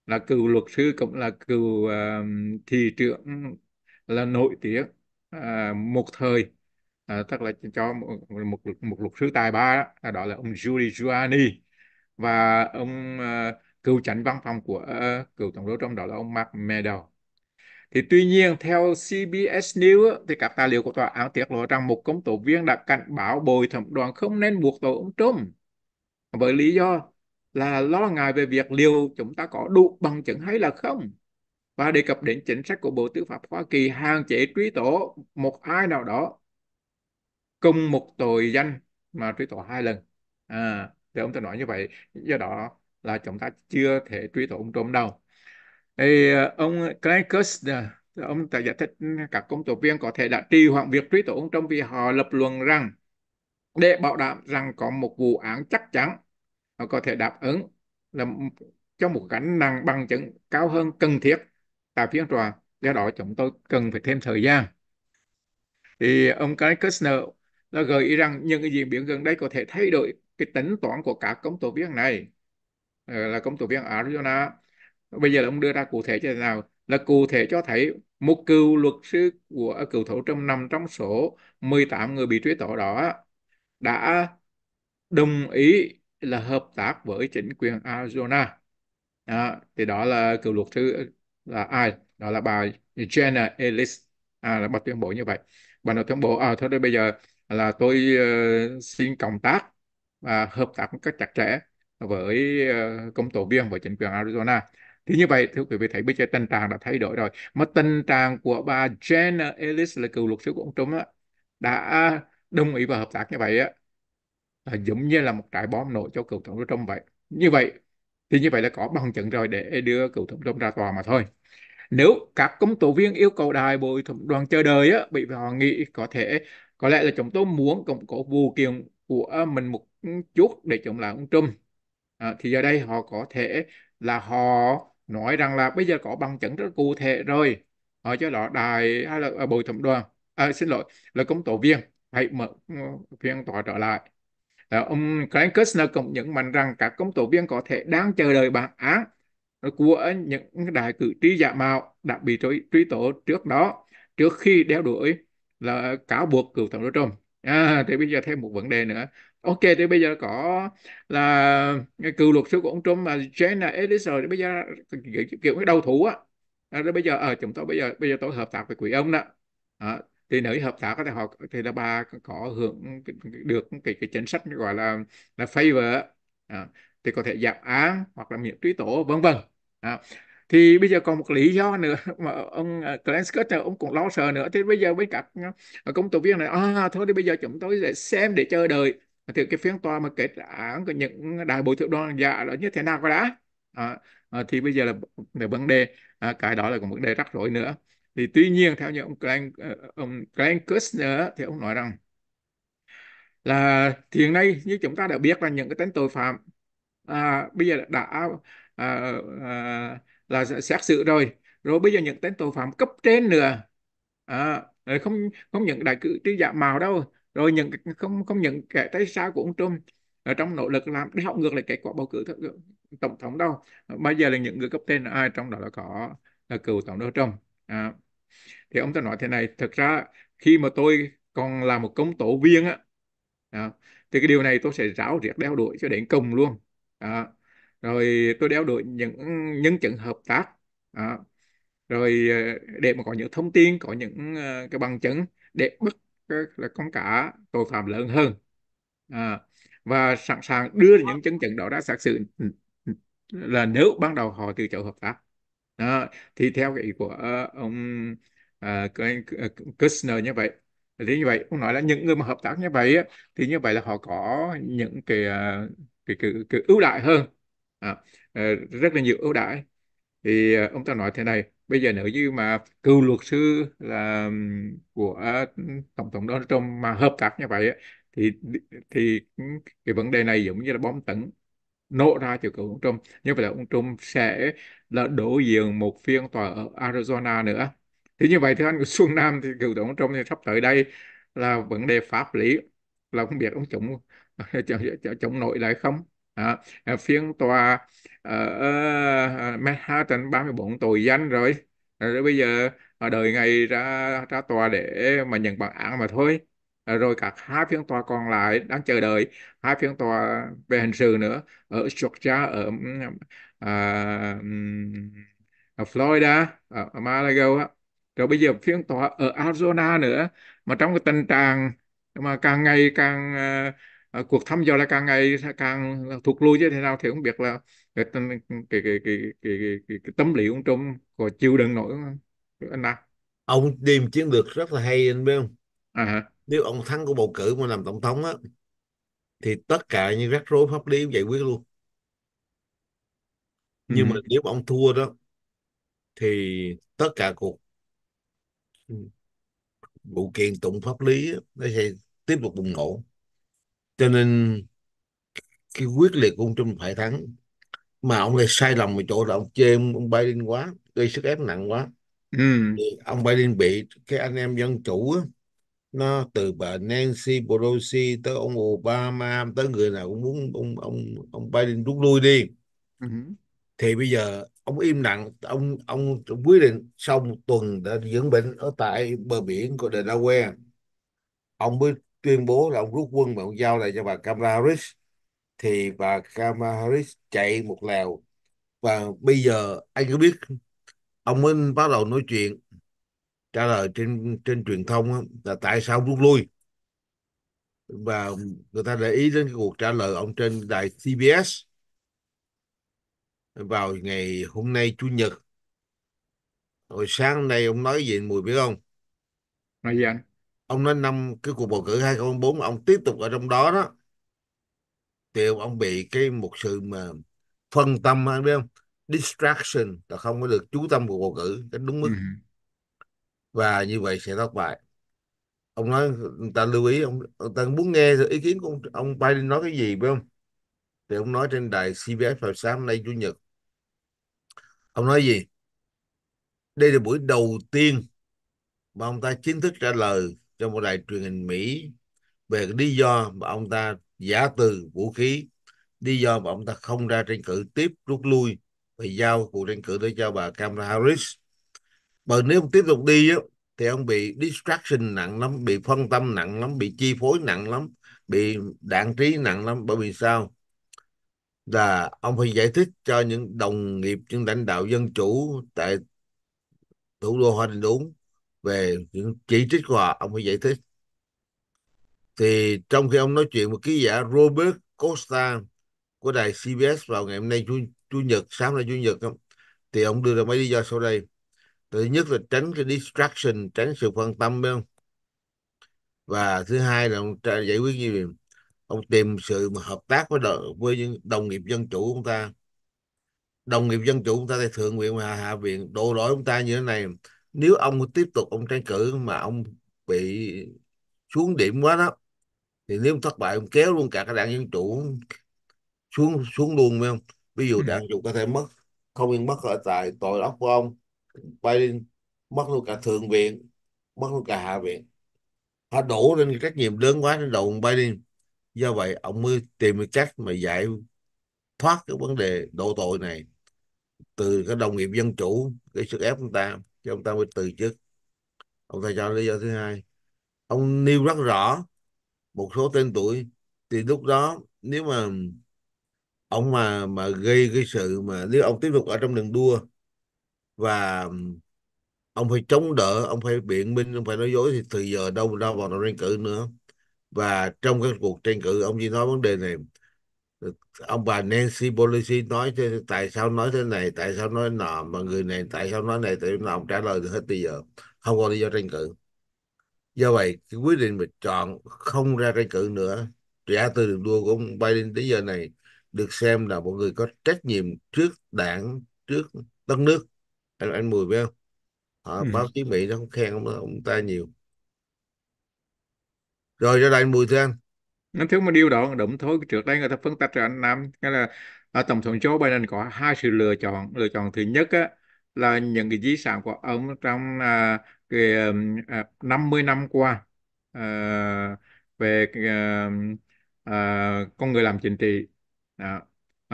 Speaker 1: là cựu luật sư cũng là cựu uh, thị trưởng là nổi tiếng uh, một thời uh, tức là cho một, một, một luật sư tài ba đó, đó là ông Giuliani và ông uh, cựu tránh văn phòng của uh, cựu tổng thống trong đó là ông Mark Meadow. Thì tuy nhiên theo CBS News thì các tài liệu của tòa án tiết lộ rằng một công tố viên đã cảnh báo bồi thẩm đoàn không nên buộc tội ông Trump với lý do là lo ngại về việc liệu chúng ta có đủ bằng chứng hay là không và đề cập đến chính sách của Bộ Tư pháp Hoa Kỳ hạn chế truy tố một ai nào đó cùng một tội danh mà truy tố hai lần. À, thì ông ta nói như vậy do đó là chúng ta chưa thể truy tố ông Trump đâu thì ờ, ông Clycus ông ta giải thích các công tố viên có thể đã trì hoãn việc truy tố ông Trump vì họ lập luận rằng để bảo đảm rằng có một vụ án chắc chắn họ có thể đáp ứng là cho một gánh nặng bằng chứng cao hơn cần thiết tại phiên tòa do đó chúng tôi cần phải thêm thời gian thì ông Clycus đã gợi ý rằng những cái diễn biến gần đây có thể thay đổi cái tính toán của các công tố viên này ờ, là công tố viên Arizona bây giờ ông đưa ra cụ thể như thế nào là cụ thể cho thấy một cựu luật sư của à, cựu thủ trong nằm trong số 18 người bị truy tố đó đã đồng ý là hợp tác với chính quyền Arizona à, thì đó là cựu luật sư là ai đó là bà Jenna Ellis à, là bà tuyên bố như vậy bà nói tuyên bố à thôi bây giờ là tôi uh, xin cộng tác à, hợp tác một cách chặt chẽ với ờ, công tố viên và chính quyền Arizona. Thì như vậy, thưa quý vị thấy bây giờ tình trạng đã thay đổi rồi. Mà tình trạng của bà Jen Ellis là cựu luật sư của ông Trump á, đã đồng ý và hợp tác như vậy á, là giống như là một trái bom nổ cho cựu tổng thống Trump vậy. Như vậy, thì như vậy là có bằng chứng rồi để đưa cựu tổng thống ra tòa mà thôi. Nếu các công tố viên yêu cầu đại bồi thẩm đoàn chờ đợi á, bị họ nghĩ có thể có lẽ là chúng tôi muốn củng cố vụ kiện của mình một chút để chống lại ông Trump à, thì giờ đây họ có thể là họ nói rằng là bây giờ có bằng chứng rất cụ thể rồi họ ờ, cho đó đài hay là à, bồi thẩm đoàn à, xin lỗi là công tố viên hãy mở ờ, phiên tòa trở lại à, ông Craig Kushner cũng nhấn mạnh rằng các công tố viên có thể đang chờ đợi bản án của những đại cử tri giả mạo đã bị truy, truy tố trước đó trước khi đeo đuổi là cáo buộc cựu tổng thống Trump à, thì bây giờ thêm một vấn đề nữa Ok, thì bây giờ có là cựu luật sư của ông Trump mà Jenna Ellis rồi, thì bây giờ kiểu, kiểu cái đầu thú á, à, rồi bây giờ ở ờ, à, chúng tôi bây giờ bây giờ tôi hợp tác với quỹ ông đó, à, thì nếu hợp tác thì họ thì là bà có hưởng được cái cái chính sách gọi là là favor à, thì có thể giảm án hoặc là miễn truy tố vân vân. À, thì bây giờ còn một lý do nữa mà ông Glenn ờ, Scott ông cũng lo sợ nữa thì bây giờ với các ờ, công tố viên này à, thôi thì bây giờ chúng tôi sẽ xem để chờ đợi thì cái phiên tòa mà kết án của những đại bồi thượng đoàn giả đó như thế nào có đã à, à, thì bây giờ là, là vấn đề à, cái đó là một vấn đề rắc rối nữa thì tuy nhiên theo như ông Klein, ông Klein Kushner thì ông nói rằng là hiện nay như chúng ta đã biết là những cái tên tội phạm à, bây giờ đã à, à, là xét xử rồi rồi bây giờ những tên tội phạm cấp trên nữa à, không không những đại cử tri giả mạo đâu rồi những không không những kẻ tay sai của ông Trump ở trong nỗ lực làm đảo ngược lại kết quả bầu cử tổng thống đâu bây giờ là những người cấp trên là ai trong đó là có là cựu tổng thống Trump à, thì ông ta nói thế này thực ra khi mà tôi còn là một công tố viên á à, thì cái điều này tôi sẽ ráo riết đeo đuổi cho đến cùng luôn à, rồi tôi đeo đuổi những nhân chứng hợp tác à, rồi ờ, để mà có những thông tin có những ờ, cái bằng chứng để bất cái, là con cả tội phạm lớn hơn à, và sẵn sàng đưa những chứng chứng đó ra xét xử ừ, ừ, là nếu ban đầu họ từ chối hợp tác à, thì theo cái ý của uh, ông uh, Kushner như vậy thế như vậy ông nói là những người mà hợp tác như vậy thì như vậy là họ có những cái cái, cái, cái ưu đại hơn à, rất là nhiều ưu đại thì ông ta nói thế này bây giờ nếu như mà cựu luật sư là của tổng thống Donald Trump mà hợp tác như vậy thì thì cái vấn đề này giống như là bom tấn nổ ra cho cựu ông Trump như vậy là ông Trump sẽ là đối diện một phiên tòa ở Arizona nữa thế như vậy thì anh Xuân Nam thì cựu tổng thống Trump thì sắp tới đây là vấn đề pháp lý là không biết ông chống chống, chống nổi lại không à, phiên tòa ở ờ, ờ, Manhattan 34 tội danh rồi rồi bây giờ đợi ngày ra ra tòa để mà nhận bản án mà thôi rồi các hai phiên tòa còn lại đang chờ đợi hai phiên tòa về hình sự nữa ở Georgia ở à, ở Florida ở, ở rồi bây giờ phiên tòa ở Arizona nữa mà trong cái tình trạng mà càng ngày càng uh, Ờ, cuộc thăm dò là càng ngày càng thụt lui như thế nào thì không biết là cái cái cái cái cái, cái, cái, cái tâm lý ông Trump có chịu đựng
Speaker 2: nổi không anh nào ông tìm chiến lược rất là hay anh biết không à, nếu ông thắng của bầu cử mà làm tổng thống á thì tất cả những rắc rối pháp lý giải quyết luôn nhưng ừ. mà nếu ông thua đó thì tất cả cuộc vụ kiện tụng pháp lý nó sẽ tiếp tục bùng nổ cho nên cái quyết liệt của ông Trump phải thắng mà ông lại sai lầm ở chỗ là ông chê ông Biden quá gây sức ép nặng quá ừ. ông Biden bị cái anh em dân chủ á, nó từ bà Nancy Pelosi tới ông Obama tới người nào cũng muốn ông ông ông Biden rút lui đi ừ. thì bây giờ ông im lặng ông ông quyết định sau một tuần đã dưỡng bệnh ở tại bờ biển của Delaware ông mới tuyên bố là ông rút quân và ông giao lại cho bà Kamala Harris thì bà Kamala Harris chạy một lèo và bây giờ anh có biết ông mới bắt đầu nói chuyện trả lời trên trên truyền thông là tại sao ông rút lui và người ta để ý đến cái cuộc trả lời ông trên đài CBS vào ngày hôm nay chủ nhật hồi sáng nay ông nói gì mùi biết không nói gì anh ông nói năm cái cuộc bầu cử 2004 ông tiếp tục ở trong đó đó thì ông bị cái một sự mà phân tâm anh biết không distraction là không có được chú tâm cuộc bầu cử cái đúng mức ừ. và như vậy sẽ thất bại ông nói người ta lưu ý ông, người ta muốn nghe ý kiến của ông, ông Biden nói cái gì phải không thì ông nói trên đài CBS vào sáng nay chủ nhật ông nói gì đây là buổi đầu tiên mà ông ta chính thức trả lời cho một đài truyền hình Mỹ về cái lý do mà ông ta giả từ vũ khí, lý do mà ông ta không ra tranh cử tiếp rút lui và giao cuộc tranh cử để cho bà Kamala Harris. Bởi nếu ông tiếp tục đi á, thì ông bị distraction nặng lắm, bị phân tâm nặng lắm, bị chi phối nặng lắm, bị đạn trí nặng lắm. Bởi vì sao? Là ông phải giải thích cho những đồng nghiệp, những lãnh đạo dân chủ tại thủ đô Hoa Đình Đúng về những chỉ trích của họ ông phải giải thích thì trong khi ông nói chuyện với ký giả Robert Costa của đài CBS vào ngày hôm nay chủ, chủ nhật sáng nay chủ nhật thì ông đưa ra mấy lý do sau đây thứ nhất là tránh cái distraction tránh sự quan tâm phải không và thứ hai là ông giải quyết vậy ông tìm sự mà hợp tác với đồng với những đồng nghiệp dân chủ của ông ta đồng nghiệp dân chủ chúng ta thì thượng viện và hạ viện đổ lỗi chúng ta như thế này nếu ông tiếp tục ông tranh cử mà ông bị xuống điểm quá đó thì nếu ông thất bại ông kéo luôn cả cái đảng dân chủ xuống xuống luôn phải không ví dụ ừ. đảng dân chủ có thể mất không yên mất ở tại tội ốc của ông Biden mất luôn cả thượng viện mất luôn cả hạ viện họ đổ lên trách nhiệm lớn quá trên đầu ông Biden do vậy ông mới tìm được cách mà giải thoát cái vấn đề đổ tội này từ cái đồng nghiệp dân chủ cái sức ép của ta chứ ông ta phải từ chức ông ta cho lý do thứ hai ông nêu rất rõ một số tên tuổi thì lúc đó nếu mà ông mà mà gây cái sự mà nếu ông tiếp tục ở trong đường đua và ông phải chống đỡ ông phải biện minh ông phải nói dối thì từ giờ đâu đâu vào tranh cử nữa và trong các cuộc tranh cử ông chỉ nói vấn đề này ông bà Nancy Pelosi nói thế tại sao nói thế này tại sao nói nọ mà người này tại sao nói này tại sao ông trả lời hết bây giờ không còn lý do tranh cử do vậy cái quyết định mà chọn không ra tranh cử nữa trả từ đường đua của ông Biden tới giờ này được xem là một người có trách nhiệm trước đảng trước đất nước anh anh mùi biết không họ ừ. báo chí mỹ nó không khen ông, ông ta nhiều rồi cho đại mùi thưa anh
Speaker 1: nó thiếu một điều đó đụng thôi trước đây người ta phân tách ra anh nam, nghĩa là ở à, tổng thống Joe Biden có hai sự lựa chọn lựa chọn thứ nhất á, là những cái di sản của ông trong à, cái à, 50 năm qua à, về à, à, con người làm chính trị à,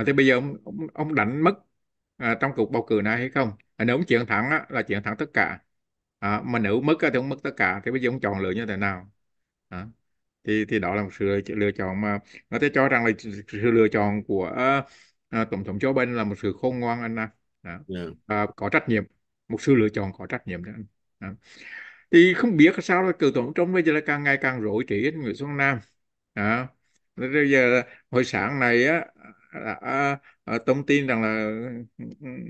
Speaker 1: thế bây giờ ông ông, ông đánh mất à, trong cuộc bầu cử này hay không à, nếu ông chiến thắng á, là chiến thắng tất cả à, mà nếu mất á, thì ông mất tất cả thì bây giờ ông chọn lựa như thế nào à thì thì đó là một sự lựa chọn mà nó sẽ cho rằng là sự lựa chọn của à, à, tổng thống Joe Biden là một sự khôn ngoan anh à, yeah. Dạ. à có trách nhiệm một sự lựa chọn có trách nhiệm đó anh à. thì không biết sao là cựu tổng thống bây giờ là càng ngày càng rối trí người Xuân Nam à. bây giờ hồi sáng này á đã à, à, thông tin rằng là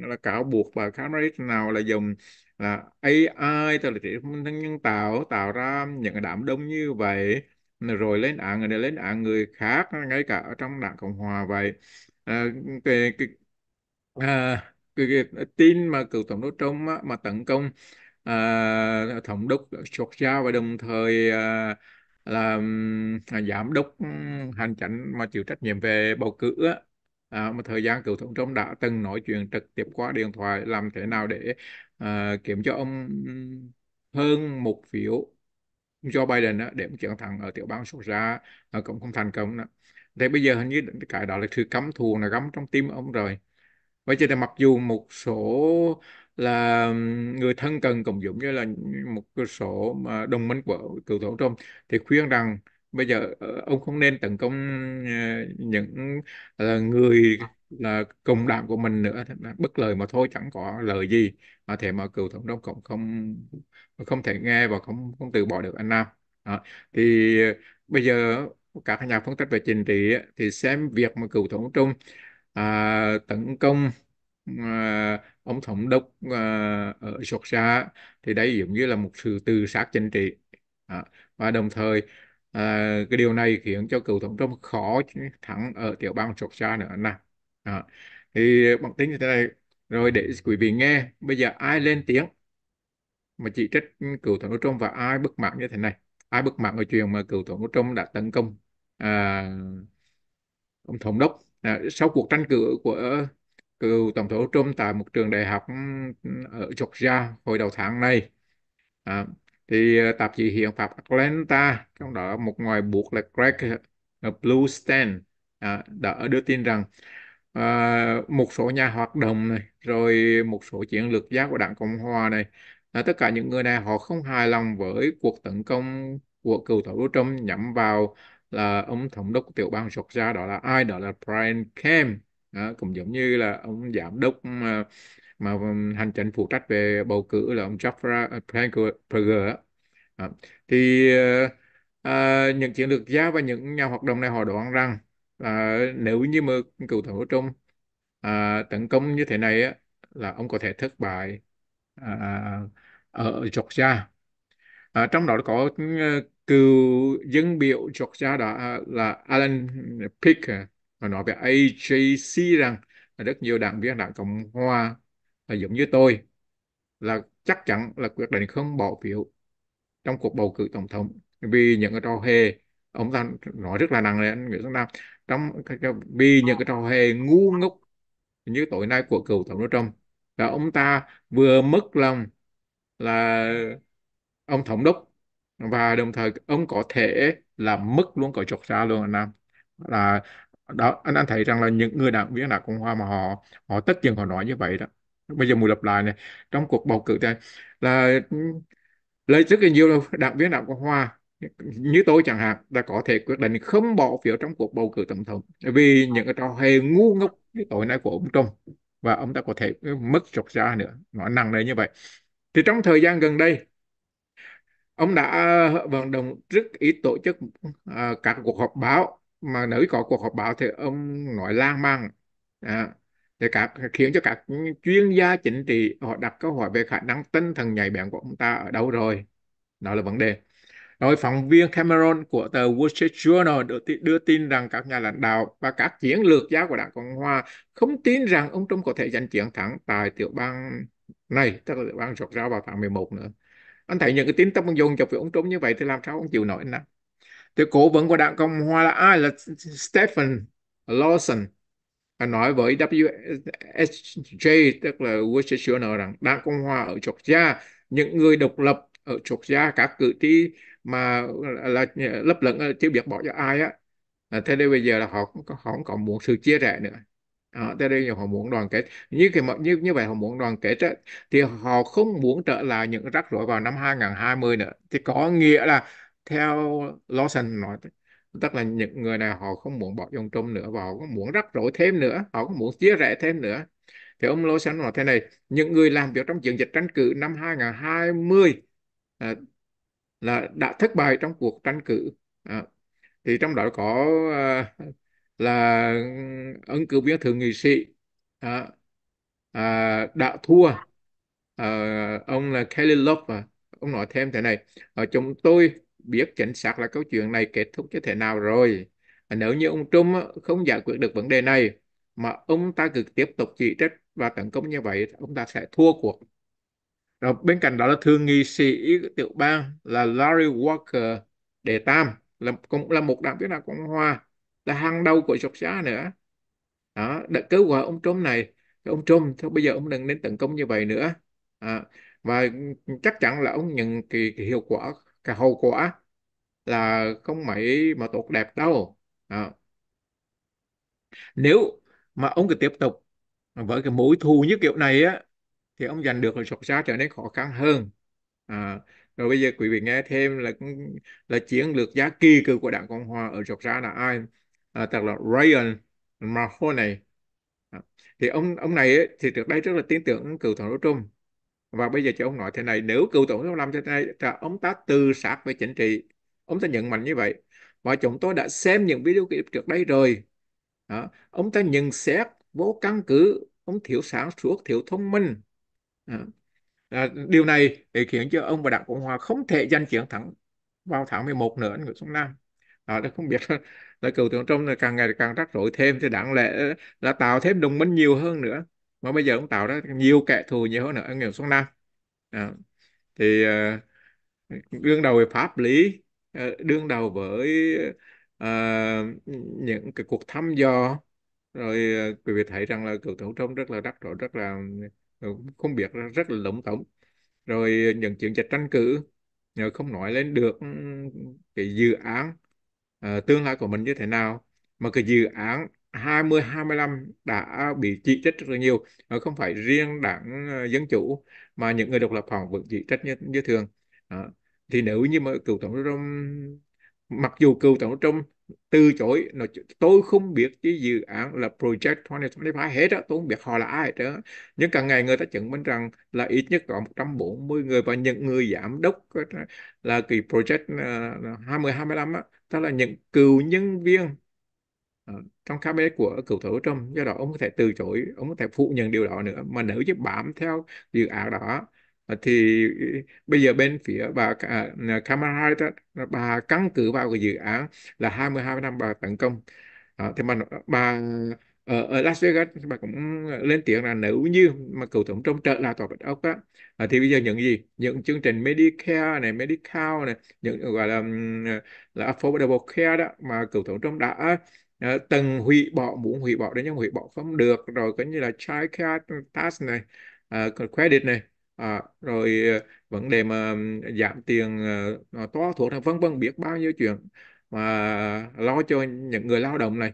Speaker 1: là cáo buộc bà Kamala nào là dùng là AI tức là trí thông minh nhân tạo tạo ra những cái đám đông như vậy rồi lên án người này lên án người khác ngay cả ở trong đảng cộng hòa vậy à, cái, cái, à, cái, cái tin mà cựu tổng thống Trump á, mà tấn công à, thống đốc Georgia và đồng thời à, là à, giám đốc ừ, hành chánh mà chịu trách nhiệm về bầu cử á, à, một thời gian cựu tổng thống đã từng nói chuyện trực tiếp qua điện thoại làm thế nào để à, kiếm cho ông ừ, hơn một phiếu Joe Biden đó, để chiến thắng ở tiểu bang Georgia cũng không thành công đó. Thế bây giờ hình như cái đó là sự cấm thù là gắm trong tim ông rồi. Vậy cho nên mặc dù một số là người thân cần cộng dụng như là một số mà đồng minh của cựu tổng thống thì khuyên rằng bây giờ ờ, ông không nên tấn công ờ, những người là ờ, cùng đảng của mình nữa bất lời mà thôi chẳng có lời gì mà thể mà cựu tổng thống cộng không không thể nghe và không không từ bỏ được anh Nam đó. thì bây giờ các nhà phân tích về chính trị thì xem việc mà cựu tổng Trung à, tấn công à, ông tổng đốc à, ở Georgia thì đây giống như là một sự từ sát chính trị à, và đồng thời à, cái điều này khiến cho cựu tổng Trump khó thắng ở tiểu bang Georgia nữa nào đó. Thì bằng tính như thế này. Rồi để quý vị nghe. Bây giờ ai lên tiếng mà chỉ trích cựu tổng thống Trump và ai bất mãn như thế này. Ai bất mãn về chuyện mà cựu tổng thống Trump đã tấn công à, ông thống đốc à, sau cuộc tranh cử của cựu tổng thống Trump tại một trường đại học ừ, ở Georgia hồi đầu tháng này. À, thì tạp chí hiến pháp Atlanta trong đó một ngoài buộc là Greg Bluestein à, đã đưa tin rằng à, một số nhà hoạt động này rồi một số chiến lược gia của Đảng Cộng hòa này là tất cả những người này họ không hài lòng với cuộc tấn công của cựu tổng thống Trump nhắm vào là ông thống đốc tiểu bang Georgia đó là ai đó là Brian Kemp đó, cũng giống như là ông giám đốc mà, mà hành chính phụ trách về bầu cử là ông Jeff ờ, Prager đó. thì à, những chiến lược gia và những nhà hoạt động này họ đoán rằng à, nếu như mà cựu thủ trung à, tấn công như thế này á, là ông có thể thất bại à, ở Georgia à, trong đó có ừ, cựu dân biểu Georgia đó à, là Alan Picker và nói về AJC rằng rất nhiều đảng viên đảng Cộng Hòa là giống như tôi là chắc chắn là quyết định không bỏ phiếu trong cuộc bầu cử tổng thống vì những cái trò hề ông ta nói rất là nặng nề anh Nguyễn Xuân Nam trong vì những cái trò hề ngu ngốc như tối nay của cựu tổng thống Trump là ông ta vừa mất lòng là ông thống đốc và đồng thời ông có thể là mất luôn cõi trọc ra luôn anh Nam là đó anh anh thấy rằng là những người đảng viên đảng cộng hòa mà họ họ tất nhiên họ nói như vậy đó bây giờ mùi lặp lại này trong cuộc bầu cử này là ừ, lấy rất là nhiều đảng viên đảng cộng hòa như tôi chẳng hạn đã có thể quyết định không bỏ phiếu trong cuộc bầu cử tổng thống vì những cái trò hề ngu ngốc cái tội này của ông Trump và ông ta có thể ờ, mất rột ra nữa nó nặng nề như vậy thì trong thời gian gần đây ông đã ờ, vận động rất ít tổ chức à, các cuộc họp báo mà nếu có cuộc họp báo thì ông nói lang mang à, để các khiến cho các chuyên gia chính trị họ đặt câu hỏi về khả năng tinh thần nhạy bén của ông ta ở đâu rồi đó là vấn đề rồi phóng viên Cameron của tờ Wall Street Journal đưa, đưa tin rằng các nhà lãnh đạo và các chiến lược gia của Đảng Cộng Hòa không tin rằng ông Trump có thể giành chiến thắng tại tiểu bang này, tức là tiểu bang Georgia vào tháng 11 nữa. Anh thấy những cái tin tức dồn chọc về ông Trump như vậy thì làm sao ông chịu nổi nào? Thì cố vấn của Đảng Cộng Hòa là ai? Là Stephen Lawson nói với WSJ tức là Wall Street Journal rằng Đảng Cộng Hòa ở Georgia, những người độc lập ở Georgia, các cử tri mà ờ, là ờ, lấp lửng chưa ờ, biết bỏ cho ai á à, thế đây bây giờ là họ họ không còn muốn sự chia rẽ nữa à, thế nên họ muốn đoàn kết như cái như như vậy họ muốn đoàn kết á, thì họ không muốn trở lại những rắc rối vào năm 2020 nữa thì có nghĩa là theo Lawson nói tức là những người này họ không muốn bỏ dòng trung nữa và họ không muốn rắc rối thêm nữa họ không muốn chia rẽ thêm nữa thì ông Lawson nói thế này những người làm việc trong chuyện dịch tranh cử năm 2020 à, là đã thất bại trong cuộc tranh cử à, thì trong đó có à, là ứng cử viên thượng nghị sĩ à, à, đã thua à, ông là Kelly Love à. ông nói thêm thế này ở chúng tôi biết chính xác là câu chuyện này kết thúc như thế nào rồi à, nếu như ông Trump không giải quyết được vấn đề này mà ông ta cứ tiếp tục chỉ trích và tấn công như vậy ông ta sẽ thua cuộc rồi ờ, bên cạnh đó là thượng nghị sĩ tiểu bang là Larry Walker đệ tam là cũng là một đảng viên đảng cộng hòa là hàng đầu của sọc xá nữa đó đã kêu gọi ông Trump này ông Trump thôi bây giờ ông đừng nên tấn công như vậy nữa à, và chắc chắn là ông nhận cái, cái hiệu quả cái hậu quả là không mấy mà tốt đẹp đâu à. nếu mà ông cứ tiếp tục với cái mối thù như kiểu này á thì ông giành được là sột giá trở nên khó khăn hơn à, rồi bây giờ quý vị nghe thêm là là chiến lược giá kỳ cựu của đảng cộng hòa ở sột giá là ai à, tức là Ryan Mahoney à, thì ông ông này ấy, thì trước đây rất là tin tưởng cựu tổng thống Trump và bây giờ cho ông nói thế này nếu cựu tổng thống làm thế này là ông ta từ sát về chính trị ông ta nhận mạnh như vậy và chúng tôi đã xem những video clip trước đây rồi đó. ông ta nhận xét vô căn cứ ông thiếu sáng suốt thiếu thông minh Ừ. à, điều này thì khiến cho ông và đảng cộng hòa không thể giành chiến thắng vào tháng 11 nữa người Nguyễn Nam đó là không biết là cựu tướng Trump là càng ngày càng rắc rối thêm thì đáng lẽ là tạo thêm đồng minh nhiều hơn nữa mà bây giờ ông tạo ra nhiều kẻ thù nhiều hơn nữa người Nguyễn Nam à, thì đương đầu về pháp lý đương đầu với uh, những cái cuộc thăm dò rồi à, quý vị thấy rằng là cựu tổng thống rất là đắc tội rất là không ừ, biết rất là lỗng tổng rồi ờ, những chuyện dịch tranh cử rồi không nói lên được ừ, cái dự án uh, tương lai của mình như thế nào mà cái dự án 20 25 đã bị chỉ trích rất là nhiều không phải riêng đảng ờ, dân chủ mà những người độc lập họ vẫn chỉ trích như, như thường à, thì nếu như mà cựu tổng thống mặc dù cựu tổng thống từ chối nó tôi không biết cái dự án là project 2025 hết đó, tôi không biết họ là ai hết á nhưng càng ngày người ta chứng minh rằng là ít nhất có 140 người và những người giám đốc là cái project 2025 ờ, á đó là những cựu nhân viên ờ, trong cabinet của cựu thủ trong do đó ông có thể từ chối ông có thể phủ nhận điều đó nữa mà nếu như bám theo dự án đó Ờ, thì ừ, bây giờ bên phía bà à, Kamala đó, bà căn cứ vào cái dự án là 22 năm bà tấn công à, thì mà bà ở, ờ, ở Las Vegas bà cũng lên tiếng là nếu như mà cựu tổng thống trở là tòa bạch ốc á à, thì bây giờ những gì những chương trình Medicare này Medicaid này những gọi là là affordable care đó mà cựu tổng thống đã từng hủy bỏ muốn hủy bỏ đến nhưng hủy bỏ không được rồi cũng như là child care tax này uh, credit này à, rồi ờ, vấn đề mà giảm tiền ờ, toa thuốc vân vân biết bao nhiêu chuyện mà lo cho những người lao động này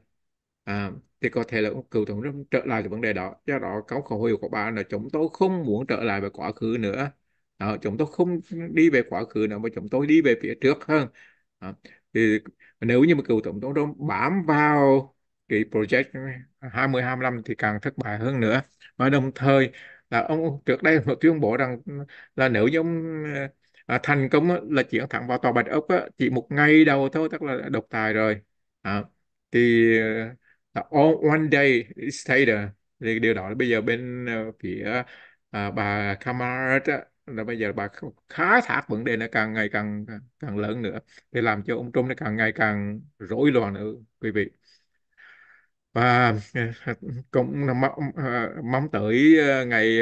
Speaker 1: à, thì có thể là ông cựu tổng thống trở lại cái vấn đề đó do đó câu khẩu hiệu của bà là chúng tôi không muốn trở lại về quá khứ nữa à, chúng tôi không đi về quá khứ nữa mà chúng tôi đi về phía trước hơn à, thì nếu như mà cựu tổng thống Trump bám vào cái project 2025 thì càng thất bại hơn nữa và đồng thời là ông trước đây mà tuyên bố rằng là nếu như ông ờ, à, thành công là chuyển thẳng vào tòa bạch ốc á, chỉ một ngày đầu thôi tức là độc tài rồi à, thì ờ, là on one day is taken thì điều đó bây giờ bên ờ, phía à, bà Kamala là bây giờ bà khá thác vấn đề nó càng ngày càng càng lớn nữa để làm cho ông Trump nó càng ngày càng rối loạn nữa quý vị và ờ, cũng mong, ờ, mong tới ờ, ngày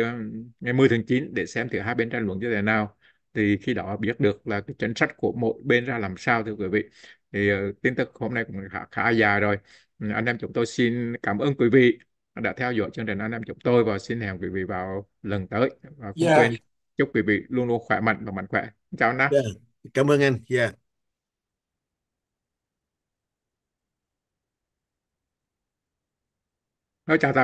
Speaker 1: ngày 10 tháng 9 để xem thử hai bên tranh luận như thế nào thì khi đó biết được là cái chính sách của mỗi bên ra làm sao thưa quý vị thì tin tức hôm nay cũng khá, khá dài rồi ừ, anh em chúng tôi xin cảm ơn quý vị đã theo dõi chương trình anh em chúng tôi và xin hẹn quý vị vào lần tới và cũng yeah. quên chúc quý vị luôn luôn khỏe mạnh và mạnh khỏe chào anh yeah. cảm ơn anh yeah.
Speaker 2: 要 ó t